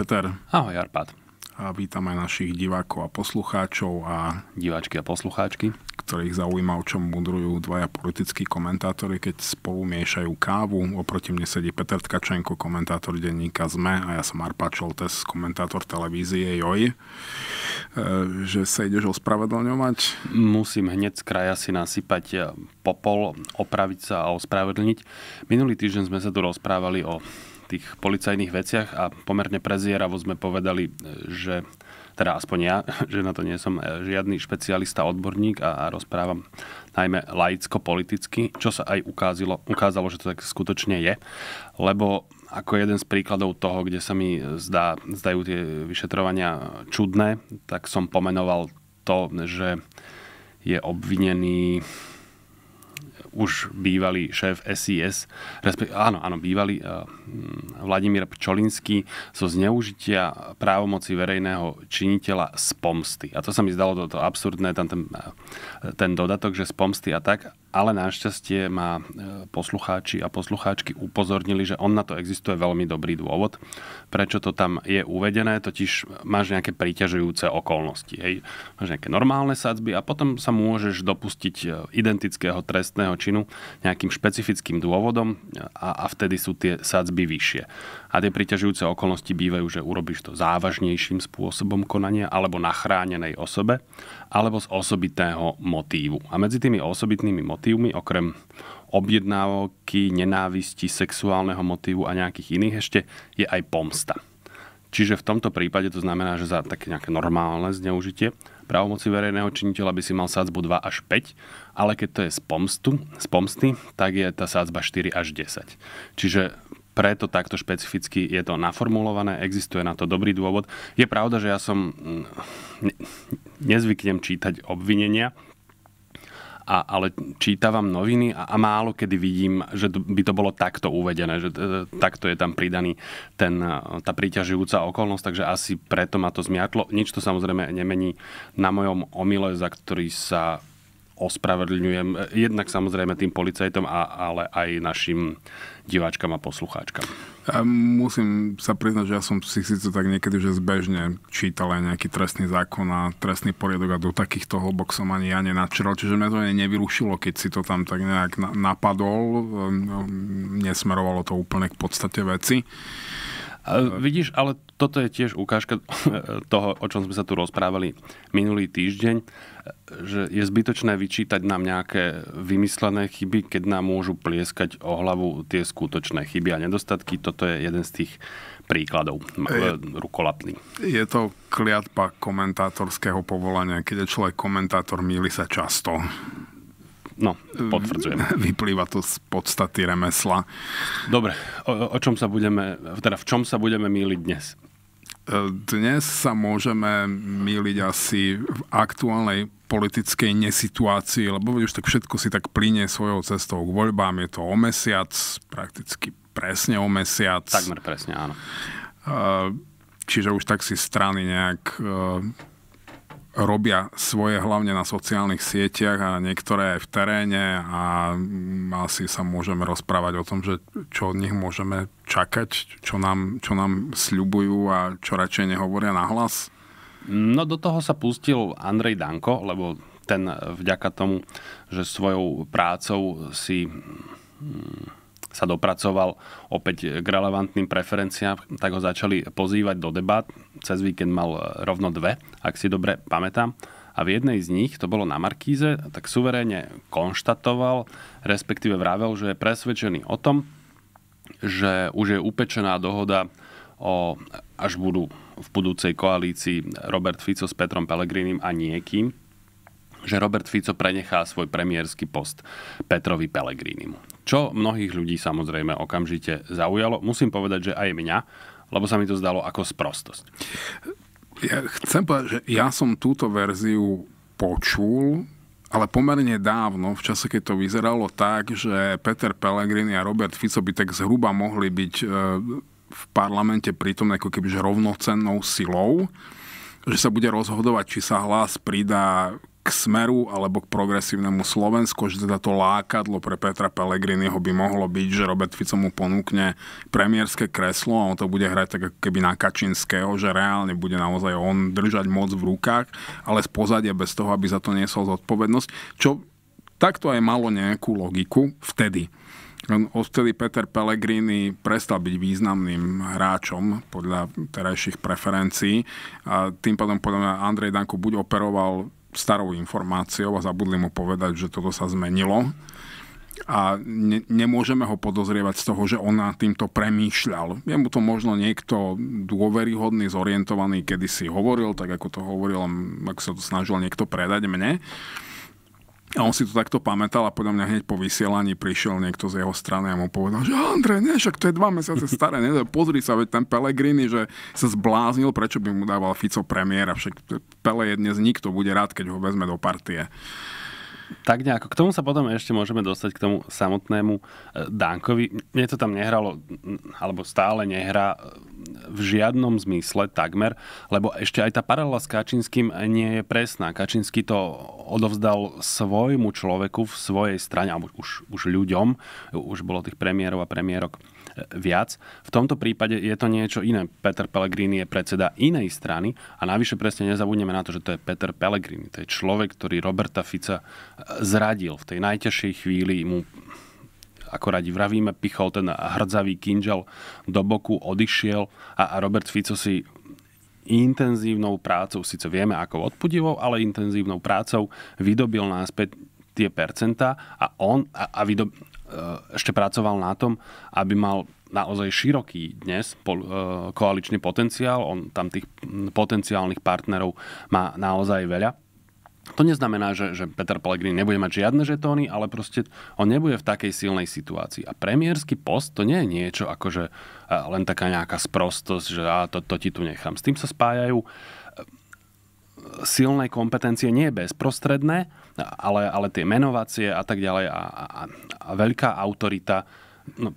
Peter. Ahoj Arpad. A vítam aj našich divákov a poslucháčov a... Diváčky a poslucháčky. Ktorých zaujíma, o čom mudrujú dvaja politickí komentátori, keď spolu miešajú kávu. Oproti mne sedí Peter Tkačenko, komentátor denníka ZME a ja som Arpad Čoltes, komentátor televízie JOJ. E, že sa ideš ospravedlňovať? Musím hneď z kraja si nasypať e, popol, opraviť sa a ospravedlniť. Minulý týždeň sme sa tu rozprávali o tých policajných veciach a pomerne prezieravo sme povedali, e, že teda aspoň ja, že na to nie som e, žiadny špecialista, odborník a, a rozprávam najmä laicko-politicky, čo sa aj ukázalo, ukázalo, že to tak skutočne je, lebo ako jeden z príkladov toho, kde sa mi zdá, zdajú tie vyšetrovania čudné, tak som pomenoval to, že je obvinený už bývalý šéf SIS, respekt, áno, áno, bývalý uh, Vladimír Pčolinský zo so zneužitia právomoci verejného činiteľa z pomsty. A to sa mi zdalo toto absurdné, tam ten, eh, ten dodatok, že z pomsty a tak ale našťastie ma e, poslucháči a poslucháčky upozornili, že on na to existuje veľmi dobrý dôvod, prečo to tam je uvedené, totiž máš nejaké príťažujúce okolnosti. Hej. Máš nejaké normálne sadzby a potom sa môžeš dopustiť e, identického trestného činu nejakým špecifickým dôvodom e, a, a vtedy sú tie sadzby vyššie a tie priťažujúce okolnosti bývajú, že urobíš to závažnejším spôsobom konania alebo na chránenej osobe, alebo z osobitného motívu. A medzi tými osobitnými motívmi, okrem objednávky, nenávisti, sexuálneho motívu a nejakých iných ešte je aj pomsta. Čiže v tomto prípade to znamená, že za také nejaké normálne zneužitie právomoci verejného činiteľa by si mal sádzbu 2 až 5, ale keď to je z, pomstu, z pomsty, tak je tá sádzba 4 až 10. Čiže preto takto špecificky je to naformulované, existuje na to dobrý dôvod. Je pravda, že ja som mm, nezvyknem čítať obvinenia, a, ale čítavam noviny a, a málo kedy vidím, že by to bolo takto uvedené, že e, takto je tam pridaný ten, e, tá príťažujúca okolnosť, takže asi preto ma to zmiatlo. Nič to samozrejme nemení na mojom omyle, za ktorý sa ospravedlňujem jednak samozrejme tým policajtom, a, ale aj našim diváčkam a poslucháčkam. Ja musím sa priznať, že ja som si síce tak niekedy, že zbežne čítal aj nejaký trestný zákon a trestný poriadok a do takýchto hlbok som ani ja nenačeral, čiže mňa to ani nevyrušilo, keď si to tam tak nejak napadol, ehm, no, nesmerovalo to úplne k podstate veci. Vidíš, ale toto je tiež ukážka toho, o čom sme sa tu rozprávali minulý týždeň, že je zbytočné vyčítať nám nejaké vymyslené chyby, keď nám môžu plieskať o hlavu tie skutočné chyby a nedostatky. Toto je jeden z tých príkladov je, rukolapný. Je to kliatba komentátorského povolania, keď je človek komentátor, míli sa často. No, potvrdzujem. Vyplýva to z podstaty remesla. Dobre, o, o čom sa budeme, teda v čom sa budeme míliť dnes? E, dnes sa môžeme míliť asi v aktuálnej politickej nesituácii, lebo už tak všetko si tak plinie svojou cestou k voľbám. Je to o mesiac, prakticky presne o mesiac. Takmer presne, áno. E, čiže už tak si strany nejak e, robia svoje hlavne na sociálnych sieťach a niektoré aj v teréne a mm, asi sa môžeme rozprávať o tom, že čo od nich môžeme čakať, čo nám, čo nám sľubujú a čo radšej nehovoria hlas. No do toho sa pustil Andrej Danko, lebo ten eh, vďaka tomu, že svojou prácou si mm, sa dopracoval opäť k relevantným preferenciám, tak ho začali pozývať do debat cez víkend mal e, rovno dve, ak si dobre pamätám. A v jednej z nich, to bolo na Markíze, tak suverénne konštatoval, respektíve vravel, že je presvedčený o tom, že už je upečená dohoda o, až budú v budúcej koalícii Robert Fico s Petrom Pelegrinim a niekým, že Robert Fico prenechá svoj premiérsky post Petrovi Pelegrinimu. Čo mnohých ľudí samozrejme okamžite zaujalo. Musím povedať, že aj mňa, lebo sa mi to zdalo ako sprostosť. Ja chcem povedať, že ja som túto verziu počul, ale pomerne dávno, v čase, keď to vyzeralo tak, že Peter Pellegrini a Robert Fico by tak zhruba mohli byť e, v parlamente pritom ako kebyže rovnocennou silou, že sa bude rozhodovať, či sa hlas pridá k smeru alebo k progresívnemu Slovensku, že teda to lákadlo pre Petra Pellegriniho by mohlo byť, že Robert Fico mu ponúkne premiérske kreslo a on to bude hrať tak ako keby na Kačinského, že reálne bude naozaj on držať moc v rukách, ale z pozadia bez toho, aby za to niesol zodpovednosť, čo takto aj malo nejakú logiku vtedy. Odtedy Peter Pellegrini prestal byť významným hráčom podľa terajších preferencií a tým pádom podľa mňa Andrej Danko buď operoval starou informáciou a zabudli mu povedať, že toto sa zmenilo a ne, nemôžeme ho podozrievať z toho, že on na týmto premýšľal. Je mu to možno niekto dôveryhodný, zorientovaný, kedy si hovoril, tak ako to hovoril, ak sa to snažil niekto predať mne. A on si to takto pamätal a podľa mňa hneď po vysielaní prišiel niekto z jeho strany a mu povedal, že Andrej, nie, však to je dva mesiace staré, ne, pozri sa, veď ten Pelegrini, že sa zbláznil, prečo by mu dával Fico premiéra, však Pele je dnes nikto, bude rád, keď ho vezme do partie. Tak nejako. K tomu sa potom ešte môžeme dostať k tomu samotnému e, Dankovi. Mne to tam nehralo, alebo stále nehrá e, v žiadnom zmysle takmer, lebo ešte aj tá paralela s Kačinským nie je presná. Kačinský to odovzdal svojmu človeku v svojej strane, alebo už, už ľuďom, už bolo tých premiérov a premiérok viac. V tomto prípade je to niečo iné. Peter Pellegrini je predseda inej strany a navyše presne nezabudneme na to, že to je Peter Pellegrini. To je človek, ktorý Roberta Fica e, zradil. V tej najťažšej chvíli mu ako radi vravíme, pichol ten hrdzavý kinžal do boku, odišiel a Robert Fico si intenzívnou prácou, síce vieme ako odpudivou, ale intenzívnou prácou vydobil náspäť tie percentá a on a, a, vydob, E, ešte pracoval na tom, aby mal naozaj široký dnes e, koaličný potenciál. On tam tých potenciálnych partnerov má naozaj veľa. To neznamená, že, že Peter Pellegrini nebude mať žiadne žetóny, ale proste on nebude v takej silnej situácii. A premiérsky post to nie je niečo ako, že e, len taká nejaká sprostosť, že a to, to ti tu nechám. S tým sa spájajú silné kompetencie, nie bezprostredné, ale, ale tie menovacie a tak ďalej a, a, a veľká autorita. No,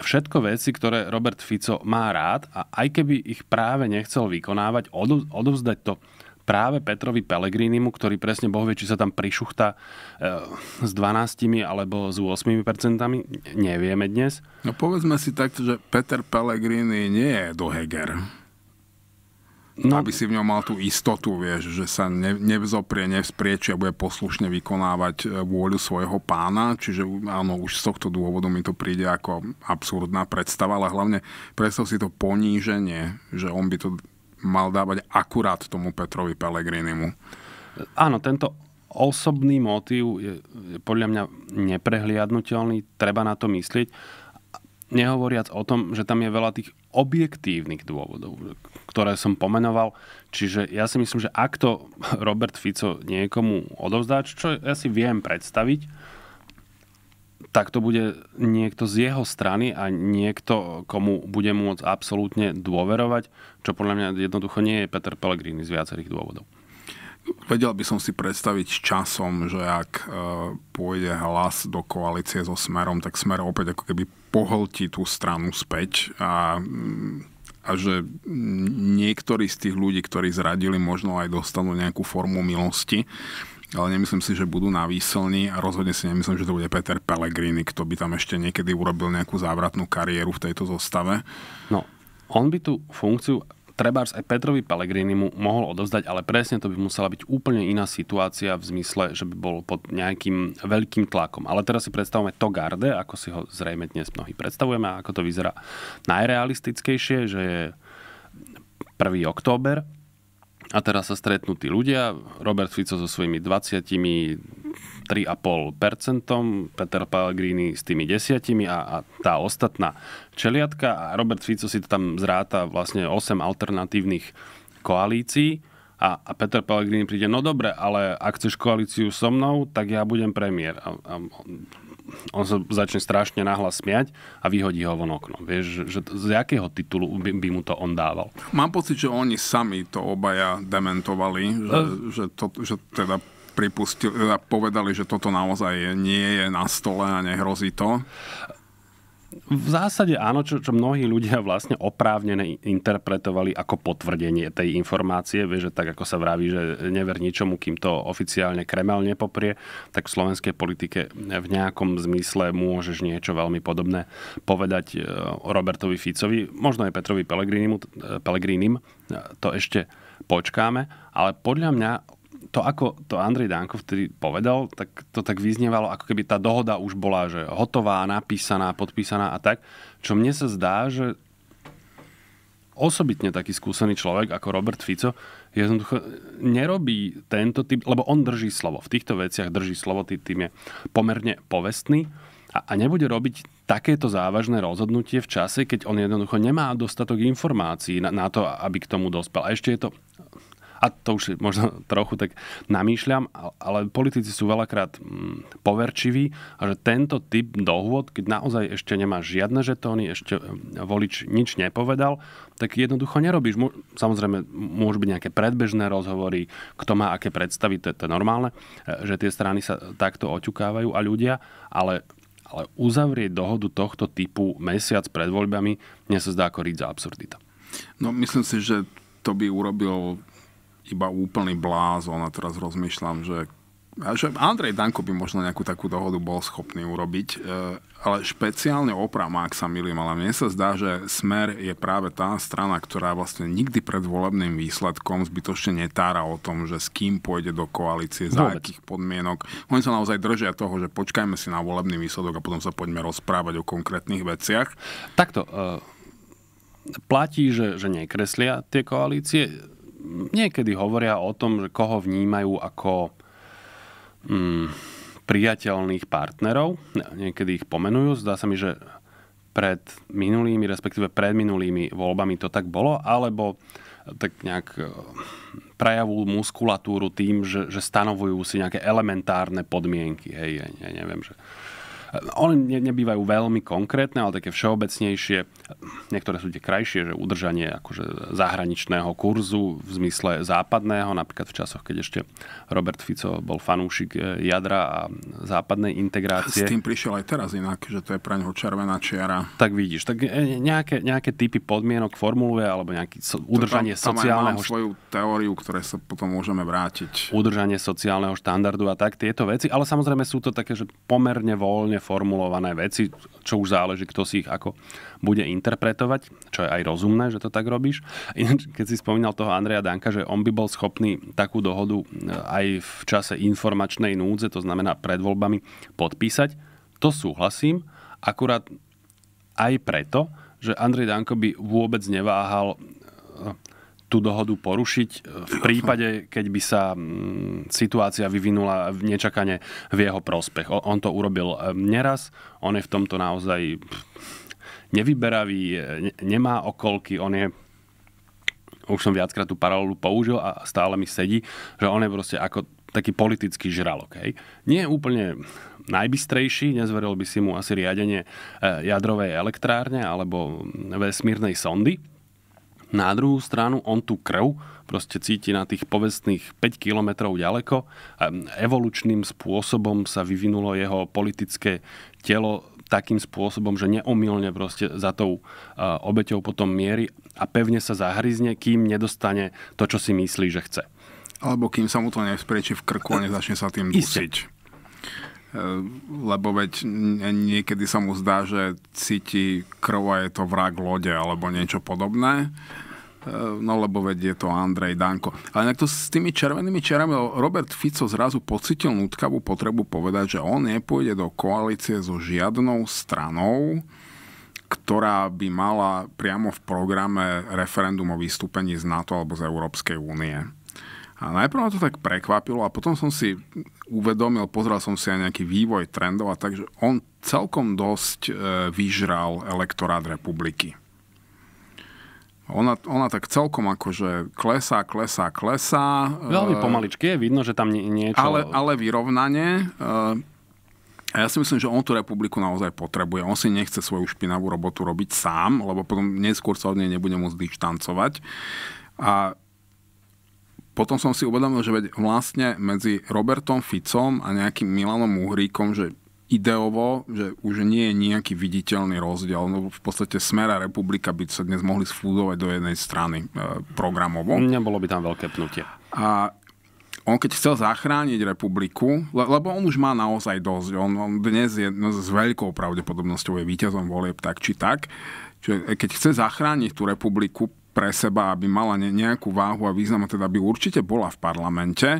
všetko veci, ktoré Robert Fico má rád a aj keby ich práve nechcel vykonávať, odovzdať to práve Petrovi Pelegrínimu, ktorý presne boh vie, či sa tam prišuchta e, s 12 alebo s 8 percentami, nevieme dnes. No povedzme si takto, že Peter Pellegrini nie je do Heger. No, aby si v ňom mal tú istotu, vieš, že sa ne, nevzoprie, nevzprieči a bude poslušne vykonávať e, vôľu svojho pána. Čiže áno, už z tohto dôvodu mi to príde ako absurdná predstava, ale hlavne predstav si to poníženie, že on by to mal dávať akurát tomu Petrovi Pelegrinimu. Áno, tento osobný motív je, je podľa mňa neprehliadnutelný, treba na to myslieť. Nehovoriac o tom, že tam je veľa tých objektívnych dôvodov ktoré som pomenoval. Čiže ja si myslím, že ak to Robert Fico niekomu odovzdá, čo ja si viem predstaviť, tak to bude niekto z jeho strany a niekto, komu bude môcť absolútne dôverovať, čo podľa mňa jednoducho nie je Peter Pellegrini z viacerých dôvodov. Vedel by som si predstaviť s časom, že ak e, pôjde hlas do koalície so Smerom, tak Smer opäť ako keby pohltí tú stranu späť a mm, a že niektorí z tých ľudí, ktorí zradili, možno aj dostanú nejakú formu milosti, ale nemyslím si, že budú na výslni a rozhodne si nemyslím, že to bude Peter Pellegrini, kto by tam ešte niekedy urobil nejakú závratnú kariéru v tejto zostave. No, on by tú funkciu trebárs aj Petrovi Pellegrini mu mohol odovzdať, ale presne to by musela byť úplne iná situácia v zmysle, že by bol pod nejakým veľkým tlakom. Ale teraz si predstavujeme to garde, ako si ho zrejme dnes mnohí predstavujeme a ako to vyzerá najrealistickejšie, že je 1. október, a teraz sa stretnú tí ľudia, Robert Fico so svojimi 20 Peter Pellegrini s tými desiatimi a, a tá ostatná čeliatka a Robert Fico si to tam zráta vlastne 8 alternatívnych koalícií a, a Peter Pellegrini príde, no dobre, ale ak chceš koalíciu so mnou, tak ja budem premiér. A, a on sa začne strašne nahlas smiať a vyhodí ho von okno. Vieš, že z jakého titulu by, by mu to on dával? Mám pocit, že oni sami to obaja dementovali, že, uh. že, to, že teda pripustili, teda povedali, že toto naozaj nie je na stole a nehrozí to. V zásade áno, čo, čo mnohí ľudia vlastne oprávnene interpretovali ako potvrdenie tej informácie. Vieš, že tak ako sa vraví, že never ničomu, kým to oficiálne Kreml nepoprie, tak v slovenskej politike v nejakom zmysle môžeš niečo veľmi podobné povedať e, Robertovi Ficovi, možno aj Petrovi Pelegrínim, e, e, to ešte počkáme, ale podľa mňa to, ako to Andrej Danko vtedy povedal, tak to tak vyznievalo, ako keby tá dohoda už bola že hotová, napísaná, podpísaná a tak. Čo mne sa zdá, že osobitne taký skúsený človek ako Robert Fico jednoducho nerobí tento typ, lebo on drží slovo. V týchto veciach drží slovo, tý, tým je pomerne povestný a, a nebude robiť takéto závažné rozhodnutie v čase, keď on jednoducho nemá dostatok informácií na, na to, aby k tomu dospel. A ešte je to a to už možno trochu tak namýšľam, ale politici sú veľakrát mm, poverčiví a že tento typ dohôd, keď naozaj ešte nemá žiadne žetóny, ešte e, volič nič nepovedal, tak jednoducho nerobíš. Samozrejme, môžu byť nejaké predbežné rozhovory, kto má aké predstavy, to je, to normálne, e, že tie strany sa takto oťukávajú a ľudia, ale ale uzavrieť dohodu tohto typu mesiac pred voľbami mne sa zdá ako za absurdita. No myslím si, že to by urobil iba úplný blázon a teraz rozmýšľam, že že Andrej Danko by možno nejakú takú dohodu bol schopný urobiť, e, ale špeciálne Oprama, ak sa milím, ale mne sa zdá, že Smer je práve tá strana, ktorá vlastne nikdy pred volebným výsledkom zbytočne netára o tom, že s kým pôjde do koalície, za Vôbec. akých podmienok. Oni sa naozaj držia toho, že počkajme si na volebný výsledok a potom sa poďme rozprávať o konkrétnych veciach. Takto, uh, platí, že, že nekreslia tie koalície niekedy hovoria o tom, že koho vnímajú ako mm, priateľných partnerov. Niekedy ich pomenujú. Zdá sa mi, že pred minulými, respektíve pred minulými voľbami to tak bolo, alebo tak nejak e, prejavú muskulatúru tým, že, že stanovujú si nejaké elementárne podmienky. Hej, ja neviem, že oni nebývajú veľmi konkrétne, ale také všeobecnejšie. Niektoré sú tie krajšie, že udržanie akože zahraničného kurzu v zmysle západného, napríklad v časoch, keď ešte Robert Fico bol fanúšik e, jadra a západnej integrácie. S tým prišiel aj teraz inak, že to je pre neho červená čiara. Tak vidíš, tak e, nejaké, nejaké typy podmienok formuluje, alebo nejaké so, udržanie to tam, tam sociálneho... Tam svoju teóriu, ktoré sa potom môžeme vrátiť. Udržanie sociálneho štandardu a tak, tieto veci, ale samozrejme sú to také, že pomerne voľne formulované veci, čo už záleží, kto si ich ako bude interpretovať, čo je aj rozumné, že to tak robíš. Ináč, keď si spomínal toho Andreja Danka, že on by bol schopný takú dohodu eh, aj v čase informačnej núdze, to znamená pred voľbami, podpísať, to súhlasím, akurát aj preto, že Andrej Danko by vôbec neváhal eh, tú dohodu porušiť e, v prípade, keď by sa mm, situácia vyvinula v nečakane v jeho prospech. On to urobil e, neraz, on je v tomto naozaj nevyberavý, e, nemá okolky, on je už som viackrát tú paralelu použil a stále mi sedí, že on je proste ako taký politický žralok. Hej. Nie je úplne najbystrejší, nezveril by si mu asi riadenie jadrovej elektrárne alebo mm, vesmírnej sondy, na druhú stranu on tú krv proste cíti na tých povestných 5 kilometrov ďaleko. Evolučným spôsobom sa vyvinulo jeho politické telo takým spôsobom, že neomilne proste za tou obeťou potom miery a pevne sa zahryzne, kým nedostane to, čo si myslí, že chce. Alebo kým sa mu to nespriečí v krku a nezačne sa tým dusiť. Isté. Ehm, lebo veď niekedy sa mu zdá, že cíti krv a je to vrak lode alebo niečo podobné. Ehm, no lebo veď je to Andrej Danko. Ale nejak to s tými červenými čerami Robert Fico zrazu pocitil nutkavú potrebu povedať, že on nepôjde do koalície so žiadnou stranou, ktorá by mala priamo v programe referendum o vystúpení z NATO alebo z Európskej únie. A najprv ma to tak prekvapilo a potom som si uvedomil, pozrel som si aj nejaký vývoj trendov a takže on celkom dosť e, vyžral elektorát republiky. Ona, ona tak celkom akože klesá, klesá, klesá. Veľmi e, pomaličky je vidno, že tam nie, niečo... Ale, ale vyrovnanie. E, a ja si myslím, že on tú republiku naozaj potrebuje. On si nechce svoju špinavú robotu robiť sám, lebo potom neskôr sa od nej nebude môcť dištancovať. A potom som si uvedomil, že veď vlastne medzi Robertom Ficom a nejakým Milanom Uhríkom, že ideovo, že už nie je nejaký viditeľný rozdiel. No v podstate Smera republika by sa dnes mohli sfúzovať do jednej strany e, programovo. Nebolo by tam veľké pnutie. A on keď chcel zachrániť republiku, le, lebo on už má naozaj dosť, on, on dnes je no, s veľkou pravdepodobnosťou je víťazom volieb tak či tak, Čiže keď chce zachrániť tú republiku, pre seba, aby mala nejakú váhu a význam, a teda by určite bola v parlamente,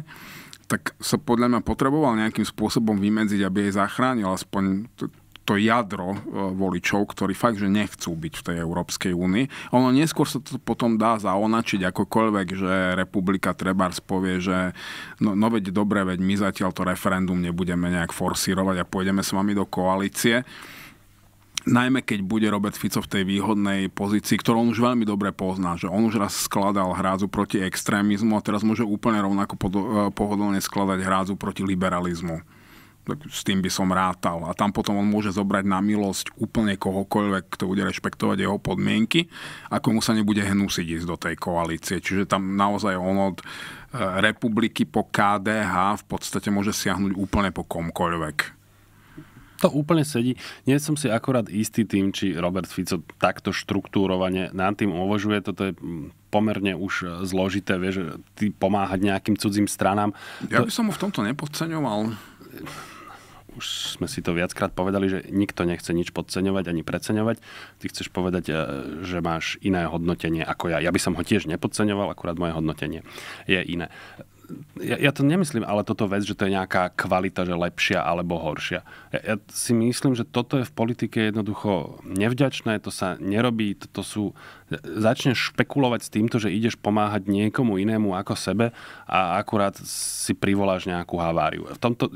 tak sa podľa mňa potreboval nejakým spôsobom vymedziť, aby jej zachránil aspoň to jadro e, voličov, ktorí fakt, že nechcú byť v tej Európskej únii. Ono neskôr sa to potom dá zaonačiť akokoľvek, že republika Trebárs povie, že no, no veď dobre, veď my zatiaľ to referendum nebudeme nejak forsírovať a pôjdeme s vami do koalície najmä keď bude Robert Fico v tej výhodnej pozícii, ktorú on už veľmi dobre pozná, že on už raz skladal hrázu proti extrémizmu a teraz môže úplne rovnako e, pohodlne skladať hrázu proti liberalizmu. Tak s tým by som rátal. A tam potom on môže zobrať na milosť úplne kohokoľvek, kto bude rešpektovať jeho podmienky, ako mu sa nebude hnúsiť ísť do tej koalície. Čiže tam naozaj on od e, republiky po KDH v podstate môže siahnuť úplne po komkoľvek to úplne sedí. Nie som si akorát istý tým, či Robert Fico takto štruktúrovane nad tým uvažuje. Toto je mm, pomerne už e, zložité, vieš, e, ty pomáhať nejakým cudzím stranám. Ja by som ho v tomto nepodceňoval e, už sme si to viackrát povedali, že nikto nechce nič podceňovať ani preceňovať. Ty chceš povedať, že máš iné hodnotenie ako ja. Ja by som ho tiež nepodceňoval, akurát moje hodnotenie je iné ja, ja to nemyslím, ale toto vec, že to je nejaká kvalita, že lepšia alebo horšia. Ja, ja si myslím, že toto je v politike jednoducho nevďačné, to sa nerobí, to sú... Začneš špekulovať s týmto, že ideš pomáhať niekomu inému ako sebe a akurát si privoláš nejakú haváriu. V tomto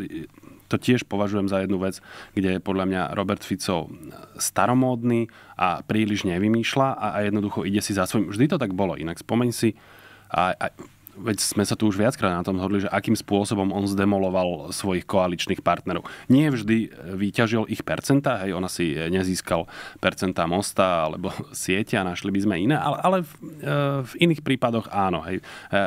to tiež považujem za jednu vec, kde je podľa mňa Robert Fico staromódny a príliš nevymýšľa a, a jednoducho ide si za svojím. Vždy to tak bolo, inak spomeň si, a, a veď sme sa tu už viackrát na tom zhodli, že akým spôsobom on zdemoloval svojich koaličných partnerov. Nie vždy e, vyťažil ich percentá, hej, on si e, nezískal percentá mosta alebo sieťa, našli by sme iné, ale, ale v, e, v iných prípadoch áno, hej,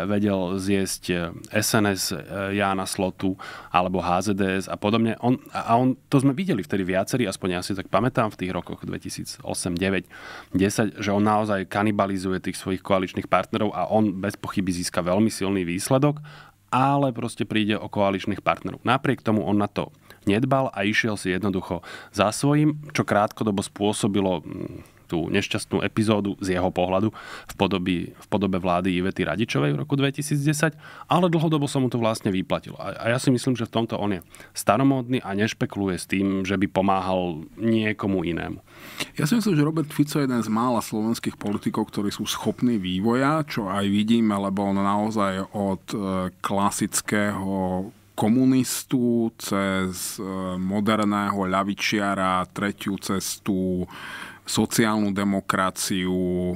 vedel zjesť SNS Jána Slotu alebo HZDS a podobne. On, a on, to sme videli vtedy viacerí, aspoň ja si tak pamätám v tých rokoch 2008, 9, 10, že on naozaj kanibalizuje tých svojich koaličných partnerov a on bez pochyby získa veľmi veľmi silný výsledok, ale proste príde o koaličných partnerov. Napriek tomu on na to nedbal a išiel si jednoducho za svojím, čo krátkodobo spôsobilo mm, tú nešťastnú epizódu z jeho pohľadu v, podobi, v podobe vlády Ivety Radičovej v roku 2010, ale dlhodobo sa mu to vlastne vyplatilo. A, ja si myslím, že v tomto on je staromódny a nešpekuluje s tým, že by pomáhal niekomu inému. Ja si myslím, že Robert Fico je jeden z mála slovenských politikov, ktorí sú schopní vývoja, čo aj vidíme, lebo on naozaj od e, klasického komunistu cez e, moderného ľavičiara, tretiu cestu, sociálnu demokraciu, e,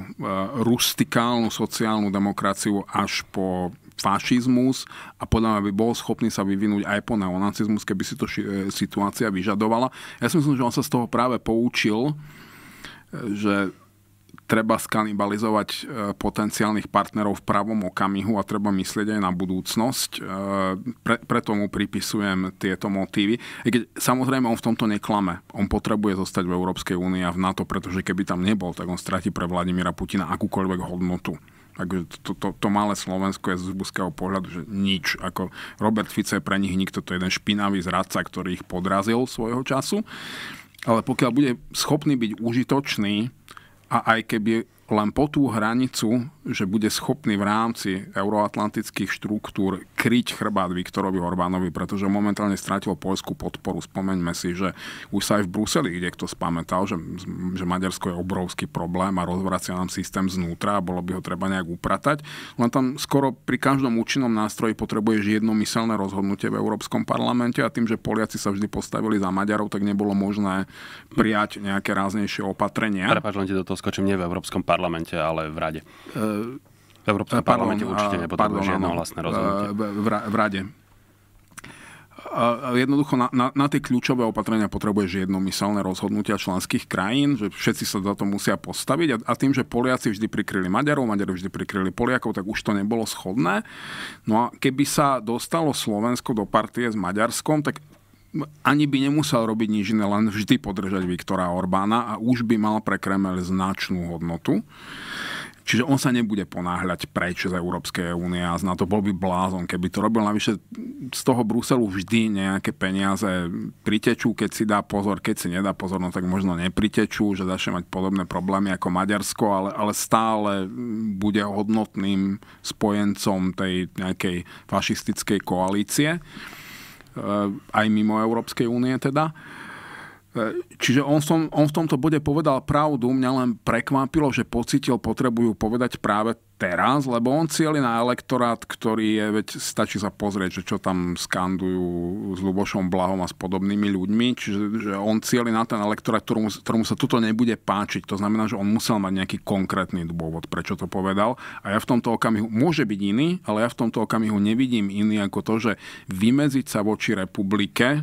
rustikálnu sociálnu demokraciu až po fašizmus a podľa mňa by bol schopný sa vyvinúť aj po neonacizmus, keby si to ši- e, situácia vyžadovala. Ja si myslím, že on sa z toho práve poučil, e, že treba skanibalizovať e, potenciálnych partnerov v pravom okamihu a treba myslieť aj na budúcnosť. Pre, preto mu pripisujem tieto motívy. I keď samozrejme on v tomto neklame. On potrebuje zostať v Európskej únii a v NATO, pretože keby tam nebol, tak on stráti pre Vladimíra Putina akúkoľvek hodnotu. Akože to, to, to malé Slovensko je z ruského pohľadu, že nič. Ako Robert Fico je pre nich nikto, to je jeden špinavý zradca, ktorý ich podrazil svojho času. Ale pokiaľ bude schopný byť užitočný a aj keby len po tú hranicu, že bude schopný v rámci euroatlantických štruktúr kryť chrbát Viktorovi Orbánovi, pretože momentálne stratil poľskú podporu. Spomeňme si, že už sa aj v Bruseli kde kto spamätal, že, že Maďarsko je obrovský problém a rozvracia nám systém znútra a bolo by ho treba nejak upratať. Len tam skoro pri každom účinnom nástroji potrebuješ jednomyselné rozhodnutie v Európskom parlamente a tým, že Poliaci sa vždy postavili za Maďarov, tak nebolo možné prijať nejaké ráznejšie opatrenia. Prepač, len ti do toho skočím, nie v Európskom parlamente parlamente, ale v rade. E, v Európskom e, pardon, parlamente určite žiadne jednohlasné rozhodnutie. E, v rade. Jednoducho na, na, na tie kľúčové opatrenia potrebuješ jednomyselné rozhodnutia členských krajín, že všetci sa za to musia postaviť a, a tým, že Poliaci vždy prikryli Maďarov, Maďari vždy prikryli Poliakov, tak už to nebolo schodné. No a keby sa dostalo Slovensko do partie s Maďarskom, tak ani by nemusel robiť nič iné, len vždy podržať Viktora Orbána a už by mal pre Kreml značnú hodnotu. Čiže on sa nebude ponáhľať preč z Európskej únie a na to bol by blázon, keby to robil. Navyše z toho Bruselu vždy nejaké peniaze pritečú, keď si dá pozor, keď si nedá pozor, no tak možno nepritečú, že začne mať podobné problémy ako Maďarsko, ale, ale stále bude hodnotným spojencom tej nejakej fašistickej koalície aj mimo Európskej únie teda. E, čiže on, som, on v tomto bode povedal pravdu, mňa len prekvapilo, že pocitil potrebujú povedať práve teraz, lebo on cieli na elektorát, ktorý je, veď stačí sa pozrieť, že čo tam skandujú s Lubošom Blahom a s podobnými ľuďmi, čiže že on cieli na ten elektorát, ktorom, ktorému sa toto nebude páčiť. To znamená, že on musel mať nejaký konkrétny dôvod, prečo to povedal. A ja v tomto okamihu, môže byť iný, ale ja v tomto okamihu nevidím iný ako to, že vymeziť sa voči republike,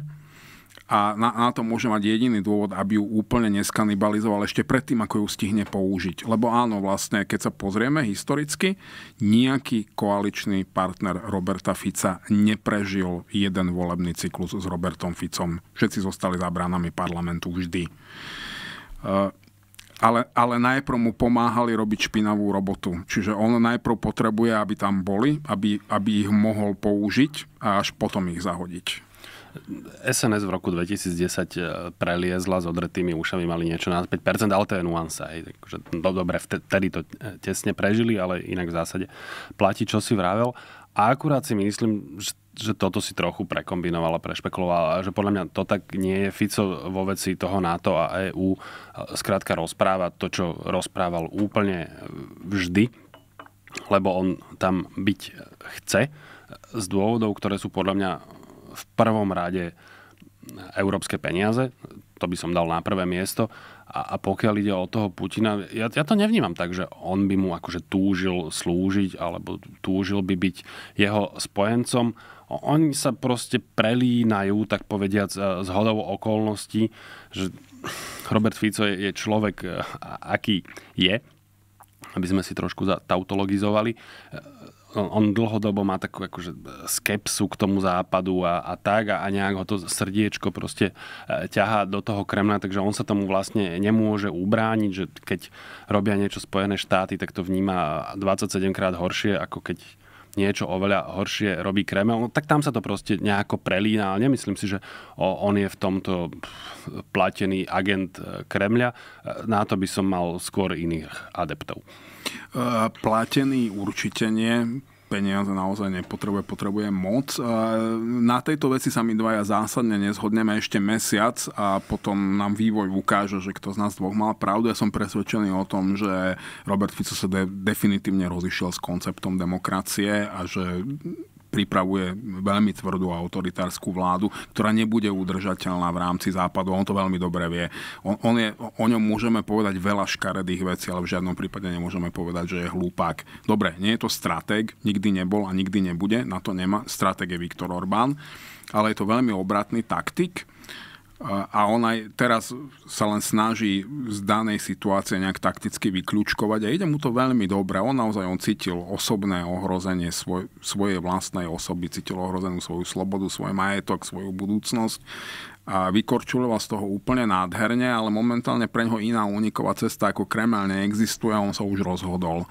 a na, na to môže mať jediný dôvod, aby ju úplne neskanibalizoval ešte predtým, ako ju stihne použiť. Lebo áno, vlastne, keď sa pozrieme historicky, nejaký koaličný partner Roberta Fica neprežil jeden volebný cyklus s Robertom Ficom. Všetci zostali za bránami parlamentu vždy. E, ale, ale najprv mu pomáhali robiť špinavú robotu. Čiže on najprv potrebuje, aby tam boli, aby, aby ich mohol použiť a až potom ich zahodiť. SNS v roku 2010 e, preliezla s odretými ušami, mali niečo na 5%, ale to je nuansa. Hej. Takže, no, dobre, vtedy to e, tesne prežili, ale inak v zásade platí, čo si vravel. A akurát si myslím, že, že toto si trochu prekombinovala, prešpekulovala, že podľa mňa to tak nie je. Fico vo veci toho NATO a EÚ e, skrátka rozpráva to, čo rozprával úplne vždy, lebo on tam byť chce z dôvodov, ktoré sú podľa mňa v prvom rade európske peniaze, to by som dal na prvé miesto. A, a pokiaľ ide o toho Putina, ja, ja to nevnímam tak, že on by mu akože túžil slúžiť alebo túžil by byť jeho spojencom. Oni sa proste prelínajú, tak povediať, e, z hodou okolností, že Robert Fico je, je človek, e, aký je, aby sme si trošku tautologizovali e, on dlhodobo má takú akože e, skepsu k tomu západu a, a tak a, a nejak ho to srdiečko proste e, ťahá do toho Kremna, takže on sa tomu vlastne nemôže ubrániť, že keď robia niečo Spojené štáty, tak to vníma 27 krát horšie, ako keď niečo oveľa horšie robí Kreml, no, tak tam sa to proste nejako prelína, ale nemyslím si, že on je v tomto platený agent e, Kremľa. Na to by som mal skôr iných adeptov. Platený určite nie, peniaze naozaj nepotrebuje, potrebuje moc. Na tejto veci sa my dvaja zásadne nezhodneme ešte mesiac a potom nám vývoj ukáže, že kto z nás dvoch mal pravdu. Ja som presvedčený o tom, že Robert Fico sa de- definitívne rozišiel s konceptom demokracie a že pripravuje veľmi tvrdú autoritárskú vládu, ktorá nebude udržateľná v rámci západu. On to veľmi dobre vie. On, on je, o ňom môžeme povedať veľa škaredých vecí, ale v žiadnom prípade nemôžeme povedať, že je hlupák. Dobre, nie je to stratég, nikdy nebol a nikdy nebude, na to nemá. Stratég je Viktor Orbán, ale je to veľmi obratný taktik, a ona teraz sa len snaží z danej situácie nejak takticky vyklúčkovať a ide mu to veľmi dobre. On naozaj on cítil osobné ohrozenie svoj, svojej vlastnej osoby, cítil ohrozenú svoju slobodu, svoj majetok, svoju budúcnosť a vykorčuloval z toho úplne nádherne, ale momentálne pre ňoho iná uniková cesta ako Kremel neexistuje a on sa už rozhodol.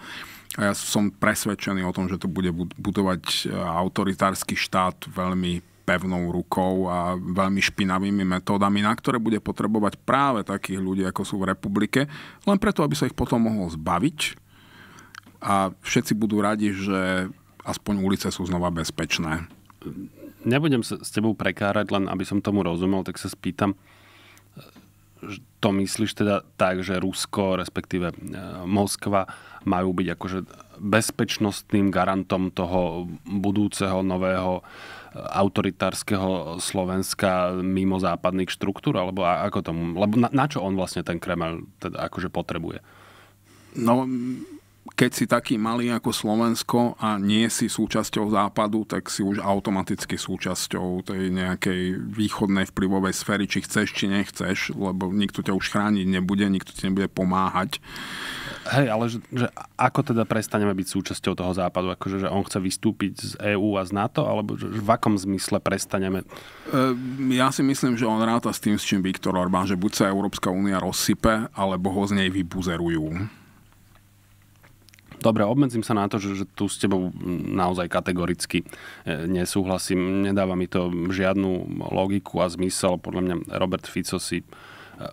A ja som presvedčený o tom, že to bude budovať e, autoritársky štát veľmi pevnou rukou a veľmi špinavými metódami, na ktoré bude potrebovať práve takých ľudí, ako sú v republike, len preto, aby sa ich potom mohol zbaviť a všetci budú radi, že aspoň ulice sú znova bezpečné. Nebudem sa s tebou prekárať, len aby som tomu rozumel, tak sa spýtam, to myslíš teda tak, že Rusko, respektíve e, Moskva majú byť akože bezpečnostným garantom toho budúceho nového autoritárskeho Slovenska mimo západných štruktúr? Alebo ako tomu? Lebo na, na čo on vlastne ten Kreml teda akože potrebuje? No, keď si taký malý ako Slovensko a nie si súčasťou západu, tak si už automaticky súčasťou tej nejakej východnej vplyvovej sféry, či chceš, či nechceš, lebo nikto ťa už chrániť nebude, nikto ti nebude pomáhať. Hej, ale že, že ako teda prestaneme byť súčasťou toho západu? Akože, že on chce vystúpiť z EÚ a z NATO, alebo že, v akom zmysle prestaneme? Ehm, ja si myslím, že on ráta s tým, s čím Viktor Orbán, že buď sa Európska únia rozsype, alebo ho z nej vybuzerujú. Dobre, obmedzím sa na to, že, že tu s tebou naozaj kategoricky e, nesúhlasím. Nedáva mi to žiadnu logiku a zmysel. Podľa mňa Robert Fico si e, e,